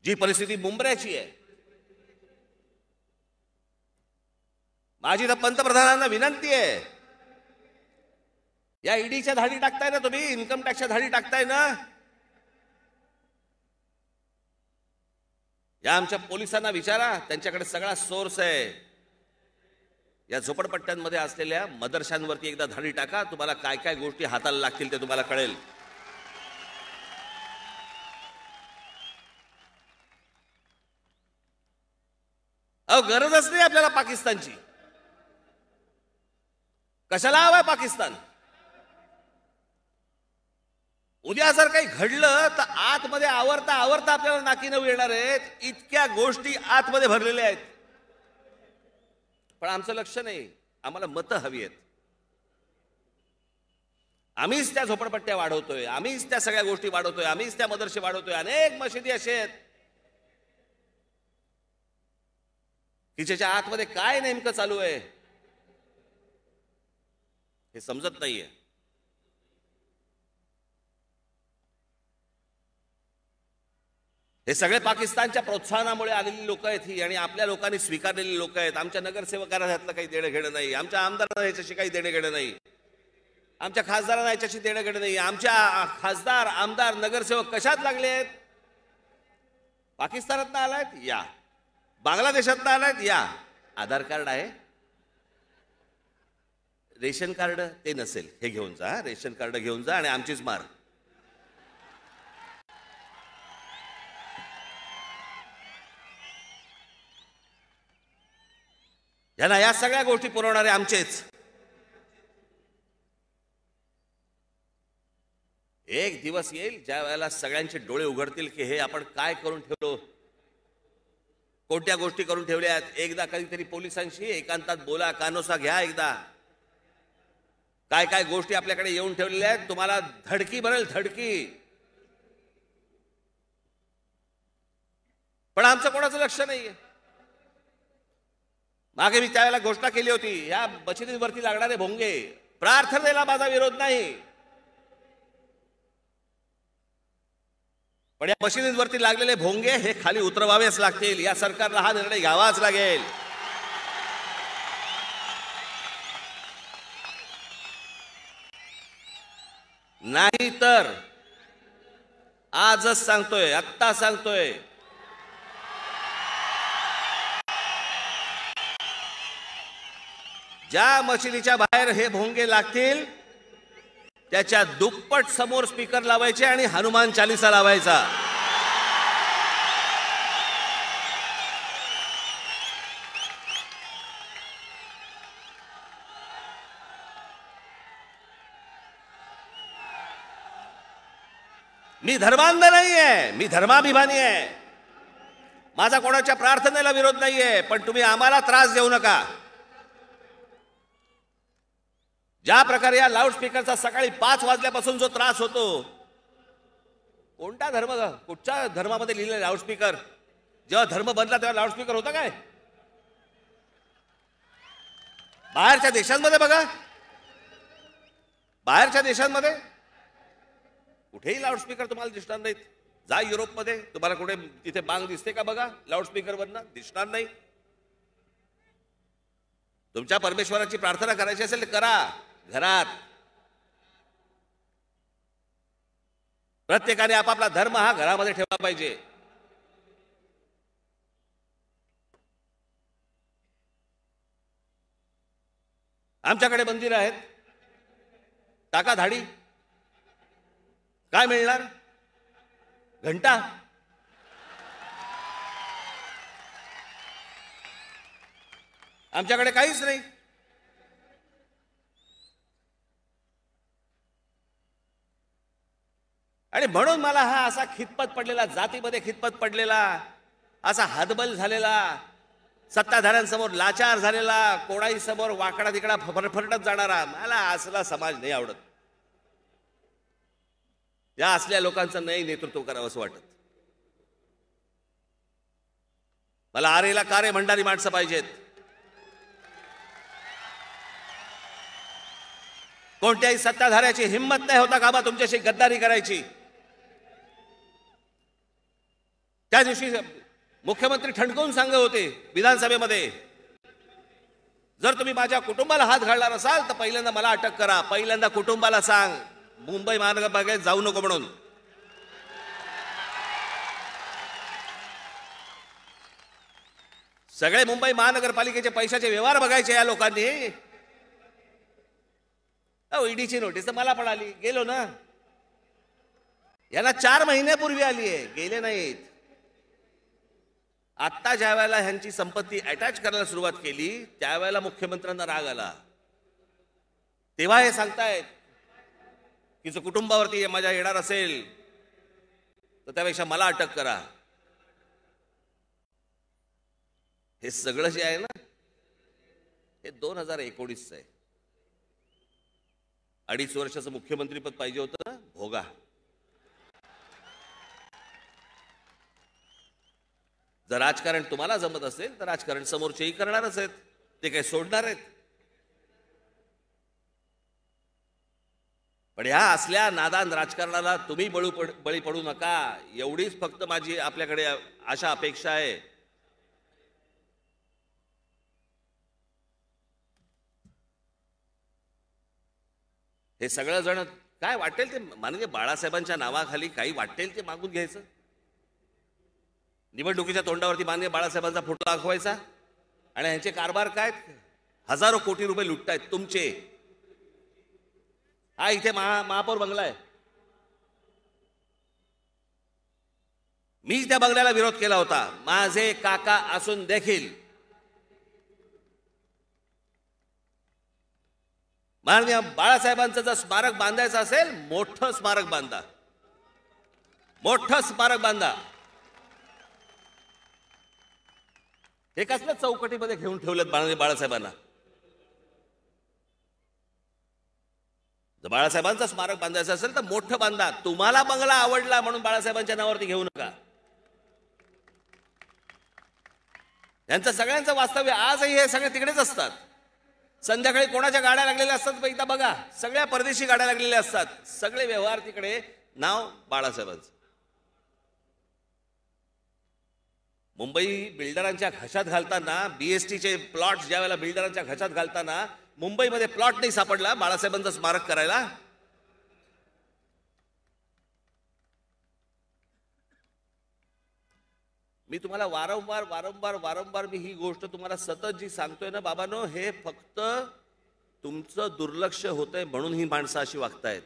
जी परिस्थिती मुंबऱ्याची आहे माझी तर पंतप्रधानांना विनंती आहे या ईडीच्या e धाडी टाकताय ना तुम्ही इन्कम टॅक्सच्या धाडी टाकताय ना या आमच्या पोलिसांना विचारा त्यांच्याकडे सगळा सोर्स आहे या झोपडपट्ट्यांमध्ये असलेल्या मदरशांवरती एकदा धाडी टाका तुम्हाला काय काय गोष्टी हाताला लागतील ते तुम्हाला कळेल अहो गरजच नाही आपल्याला पाकिस्तानची कशाला हवाय पाकिस्तान उद्या जर काही घडलं तर आतमध्ये आवरता आवरता आपल्याला नाकी नऊ येणार आहेत इतक्या गोष्टी आतमध्ये भरलेल्या आहेत पण आमचं लक्ष नाही आम्हाला मतं हवी आहेत आम्हीच त्या झोपडपट्ट्या वाढवतोय आम्हीच त्या सगळ्या गोष्टी वाढवतोय आम्हीच त्या मदर्शी वाढवतोय अनेक मशिदी असे आहेत की ज्याच्या आतमध्ये काय नेमकं चालू आहे हे समजत नाहीये हे सगळे पाकिस्तानच्या प्रोत्साहनामुळे आलेली लोक आहेत ही आणि आपल्या लोकांनी स्वीकारलेली लोक आहेत आमच्या नगरसेवकांना ह्यातलं काही देणं घेणं नाही आमच्या आमदारांना ह्याच्याशी काही देणं घेणं नाही आमच्या खासदारांना याच्याशी देणं घेणं नाही आमच्या खासदार आमदार नगरसेवक कशात लागले आहेत पाकिस्तानातनं आलायत या बांगलादेशात आलायत या आधार कार्ड आहे रेशन कार्ड ते नसेल हे घेऊन जा रेशन कार्ड घेऊन जा आणि आमचीच मार यांना या सगळ्या गोष्टी पुरवणारे आमचेच एक दिवस येईल ज्या वेळेला सगळ्यांचे डोळे उघडतील की हे आपण काय करून ठेवलो कोणत्या गोष्टी करून ठेवल्या एकदा कधीतरी पोलिसांशी एकांतात बोला कानोसा घ्या एकदा काय काय गोष्टी आपल्याकडे येऊन ठेवलेल्या आहेत तुम्हाला धडकी बनेल धडकी पण आमचं कोणाचं लक्ष नाहीये मागे मी त्यावेळेला घोषणा केली होती ह्या बचतीवरती लागणारे भोंगे प्रार्थनेला माझा विरोध नाही पण या मशिनींवरती लागलेले भोंगे हे खाली उतरवावेच लागतील या सरकारला हा निर्णय घ्यावाच लागेल नाही तर आजच सांगतोय आत्ता सांगतोय ज्या मशिदीच्या बाहेर हे भोंगे लागतील त्याच्या दुप्पट समोर स्पीकर लावायचे आणि हनुमान चालिसा लावायचा मी धर्मांध नाही आहे मी धर्माभिमानी आहे माझा कोणाच्या प्रार्थनेला विरोध नाही आहे पण तुम्ही आम्हाला त्रास देऊ नका ज्या प्रकारे या लाऊडस्पीकरचा सकाळी पाच वाजल्यापासून जो त्रास होतो कोणता धर्म कुठच्या धर्मामध्ये लिहिले लाऊडस्पीकर जेव्हा धर्म बनला तेव्हा लाऊडस्पीकर होता काय बाहेरच्या देशांमध्ये बघा बाहेरच्या देशांमध्ये कुठेही लाऊडस्पीकर तुम्हाला दिसणार नाहीत जा युरोपमध्ये तुम्हाला कुठे तिथे बांग दिसते का बघा लाऊडस्पीकरवरनं दिसणार नाही तुमच्या परमेश्वराची प्रार्थना करायची असेल तर करा घरात प्रत्येकाने आपापला धर्म हा घरामध्ये ठेवला पाहिजे आमच्याकडे मंदिर आहेत टाका धाडी काय मिळणार घंटा आमच्याकडे काहीच नाही आणि म्हणून मला हा असा खितपत पडलेला जातीमध्ये खितपत पडलेला असा हातबल झालेला सत्ताधाऱ्यांसमोर लाचार झालेला कोणाहीसमोर वाकडा तिकडा फरफरटत जाणारा मला असला समाज नाही आवडत या असल्या लोकांचं नाही नेतृत्व करावं असं वाटत मला आरेला कारे म्हणणारी माणसं पाहिजेत कोणत्याही सत्ताधाऱ्याची हिंमत नाही होता का बा तुमच्याशी गद्दारी करायची त्या दिवशी मुख्यमंत्री ठणकवून सांगत होते विधानसभेमध्ये जर तुम्ही माझ्या कुटुंबाला हात घालणार असाल तर पहिल्यांदा मला अटक करा पहिल्यांदा कुटुंबाला सांग मुंबई महानगरपालिकेत जाऊ नको म्हणून सगळे मुंबई महानगरपालिकेचे पैशाचे व्यवहार बघायचे या लोकांनी ईडीची e नोटीस तर मला पण आली गेलो ना यांना चार महिन्यापूर्वी आली आहे गेले नाहीत आत्ता ज्या वेळेला ह्यांची संपत्ती अटॅच करायला सुरुवात केली त्यावेळेला मुख्यमंत्र्यांना राग आला तेव्हा हे सांगतायत की जो कुटुंबावरती माझ्या येणार असेल तर त्यापेक्षा मला अटक करा हे सगळं जे आहे ना हे दोन हजार एकोणीसचं आहे अडीच वर्षाचं मुख्यमंत्रीपद पाहिजे होतं भोगा जर राजकारण तुम्हाला जमत असेल तर राजकारण समोरचेही करणारच आहेत ते काही सोडणार आहेत पण ह्या असल्या नादान राजकारणाला तुम्ही बळू पड बळी पडू नका एवढीच फक्त माझी आपल्याकडे अशा अपेक्षा आहे हे सगळं जण काय वाटेल ते माननीय बाळासाहेबांच्या नावाखाली काही वाटेल ते मागून घ्यायचं निवडणुकीच्या तोंडावरती मान्य बाळासाहेबांचा फोटो दाखवायचा आणि यांचे कारभार काय हजारो कोटी रुपये लुटतायत तुमचे हा इथे महा महापौर बंगला आहे मीच त्या बंगल्याला विरोध केला होता माझे काका असून देखील माननीय बाळासाहेबांचं जर स्मारक बांधायचं असेल मोठं स्मारक बांधा मोठं स्मारक बांधा हे कसल्या चौकटीमध्ये घेऊन ठेवलेत बाळा बाळासाहेबांना जर बाळासाहेबांचं स्मारक बांधायचं असेल तर मोठं बांधा तुम्हाला बंगला आवडला म्हणून बाळासाहेबांच्या नावावरती घेऊ नका यांचं सगळ्यांचं वास्तव्य आजही हे सगळे तिकडेच असतात संध्याकाळी कोणाच्या गाड्या लागलेल्या असतात एकदा बघा सगळ्या परदेशी गाड्या लागलेल्या असतात सगळे व्यवहार तिकडे नाव बाळासाहेबांचं मुंबई बिल्डरांच्या घशात घालताना बीएसटीचे प्लॉट ज्या वेळेला बिल्डरांच्या घशात घालताना मुंबईमध्ये प्लॉट नाही सापडला बाळासाहेबांचं स्मारक करायला मी तुम्हाला वारंवार वारंवार वारंवार मी ही गोष्ट तुम्हाला सतत जी सांगतोय ना बाबानो हे फक्त तुमचं दुर्लक्ष होतंय म्हणून ही माणसं अशी वागतायत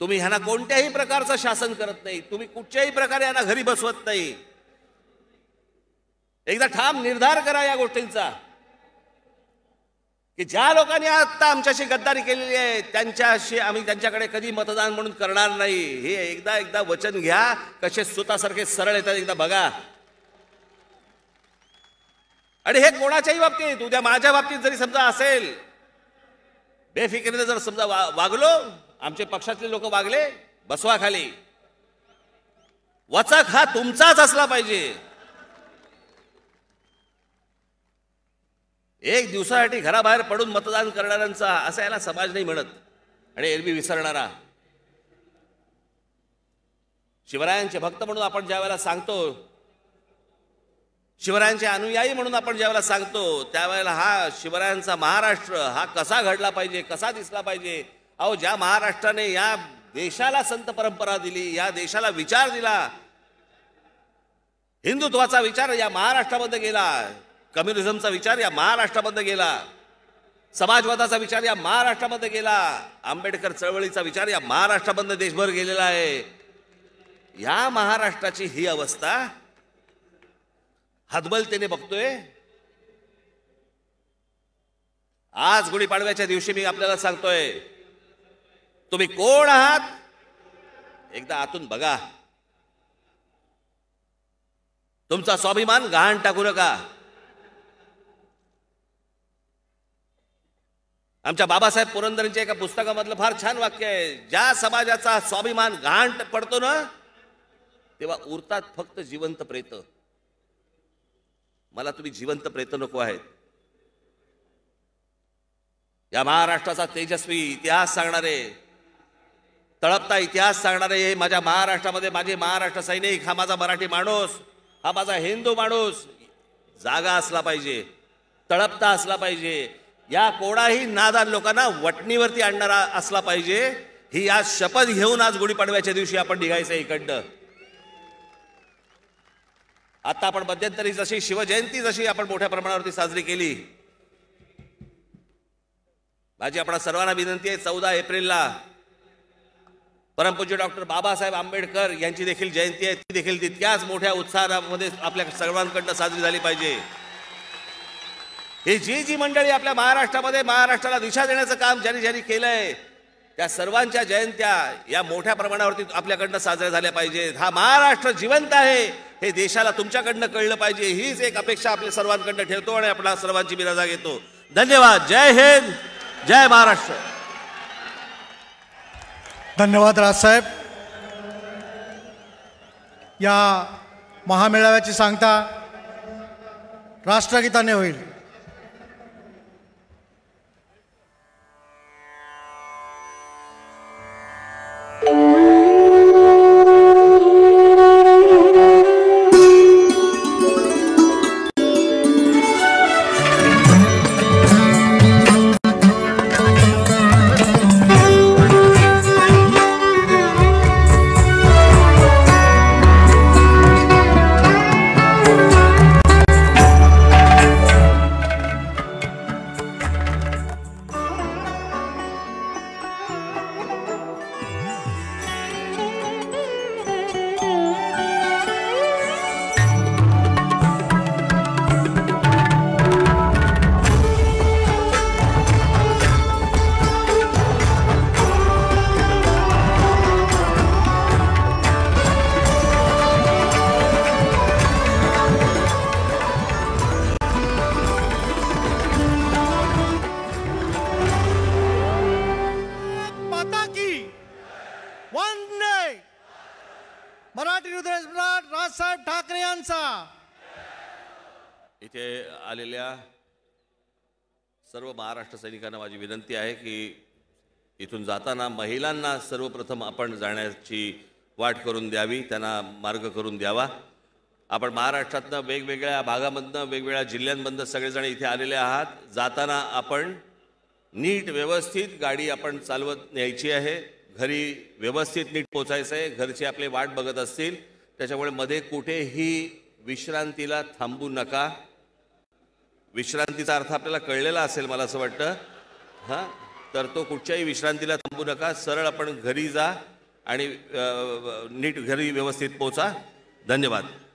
तुम्ही ह्यांना कोणत्याही प्रकारचं शासन करत नाही तुम्ही कुठच्याही प्रकारे यांना घरी बसवत नाही एकदा ठाम निर्धार करा या गोष्टींचा की ज्या लोकांनी आत्ता आमच्याशी गद्दारी केलेली आहे त्यांच्याशी आम्ही त्यांच्याकडे कधी मतदान म्हणून करणार नाही हे एकदा एकदा वचन घ्या कसे स्वतःसारखे सरळ येतात एकदा बघा आणि हे कोणाच्याही बाबतीत उद्या माझ्या बाबतीत जरी समजा असेल बेफिकरीने जर समजा वा वागलो आमचे पक्षातले लोक वागले बसवा खाली वचक हा तुमचाच असला पाहिजे एक दिवसासाठी घराबाहेर पडून मतदान करणाऱ्यांचा असा याला समाज नाही म्हणत आणि एरबी विसरणारा शिवरायांचे भक्त म्हणून आपण ज्या वेळेला सांगतो शिवरायांचे अनुयायी म्हणून आपण वेळेला सांगतो त्यावेळेला हा शिवरायांचा महाराष्ट्र हा कसा घडला पाहिजे कसा दिसला पाहिजे अहो ज्या महाराष्ट्राने या देशाला संत परंपरा दिली या देशाला विचार दिला हिंदुत्वाचा विचार या महाराष्ट्रामध्ये गेला कम्युनिझमचा विचार या महाराष्ट्रामध्ये गेला समाजवादाचा विचार या महाराष्ट्रामध्ये गेला आंबेडकर चळवळीचा विचार या महाराष्ट्रामध्ये देशभर गेलेला आहे या महाराष्ट्राची ही अवस्था हदबलतेने बघतोय आज गुढीपाडव्याच्या दिवशी मी आपल्याला सांगतोय तुम्ही कोण आहात एकदा आतून बघा तुमचा स्वाभिमान गहाण टाकू नका आमच्या बाबासाहेब पुरंदरांच्या एका पुस्तकामधलं फार छान वाक्य आहे ज्या समाजाचा स्वाभिमान घाण पडतो ना तेव्हा उरतात फक्त जिवंत प्रेत मला तुम्ही जिवंत प्रेत नको आहेत या महाराष्ट्राचा तेजस्वी इतिहास सांगणारे तळपता इतिहास सांगणारे हे माझ्या महाराष्ट्रामध्ये माझे महाराष्ट्र सैनिक हा माझा मराठी माणूस हा माझा हिंदू माणूस जागा असला पाहिजे तळपता असला पाहिजे या कोणाही नादार लोकांना वटणीवरती आणणारा असला पाहिजे ही आज शपथ घेऊन आज गुढीपाडव्याच्या दिवशी आपण निघायचं इकडनं आता आपण मध्यंतरी जशी शिवजयंती जशी आपण मोठ्या प्रमाणावरती साजरी केली माझी आपण सर्वांना विनंती आहे चौदा एप्रिलला परमपूज्य डॉक्टर बाबासाहेब आंबेडकर यांची देखील जयंती आहे ती देखील तितक्याच मोठ्या उत्साहामध्ये आपल्या सर्वांकडनं साजरी झाली पाहिजे हे जी जी मंडळी आपल्या महाराष्ट्रामध्ये महाराष्ट्राला दिशा देण्याचं काम ज्यांनी ज्यांनी केलंय त्या सर्वांच्या जयंत्या या मोठ्या प्रमाणावरती आपल्याकडनं साजऱ्या झाल्या पाहिजेत हा महाराष्ट्र जिवंत आहे हे देशाला तुमच्याकडनं कळलं पाहिजे हीच एक अपेक्षा आपल्या सर्वांकडनं ठेवतो आणि आपला सर्वांची बिराजा घेतो धन्यवाद जय हिंद जय महाराष्ट्र धन्यवाद राजसाहेब या महामेळाव्याची सांगता राष्ट्रगीताने होईल मराठी हृदयसम्राट राजसाहेब ठाकरे यांचा इथे आलेल्या सर्व महाराष्ट्र सैनिकांना माझी विनंती आहे की इथून जाताना महिलांना सर्वप्रथम आपण जाण्याची वाट करून द्यावी त्यांना मार्ग करून द्यावा आपण महाराष्ट्रातनं वेगवेगळ्या भागामधनं वेगवेगळ्या जिल्ह्यांमधनं सगळेजण इथे आलेले आहात जाताना आपण नीट व्यवस्थित गाडी आपण चालवत न्यायची आहे घरी व्यवस्थित नीट पोचायचं आहे घरचे आपले वाट बघत असतील त्याच्यामुळे मध्ये कुठेही विश्रांतीला थांबू नका विश्रांतीचा अर्थ आपल्याला कळलेला असेल मला असं वाटतं हां तर तो कुठच्याही विश्रांतीला थांबू नका सरळ आपण घरी जा आणि नीट घरी व्यवस्थित पोचा धन्यवाद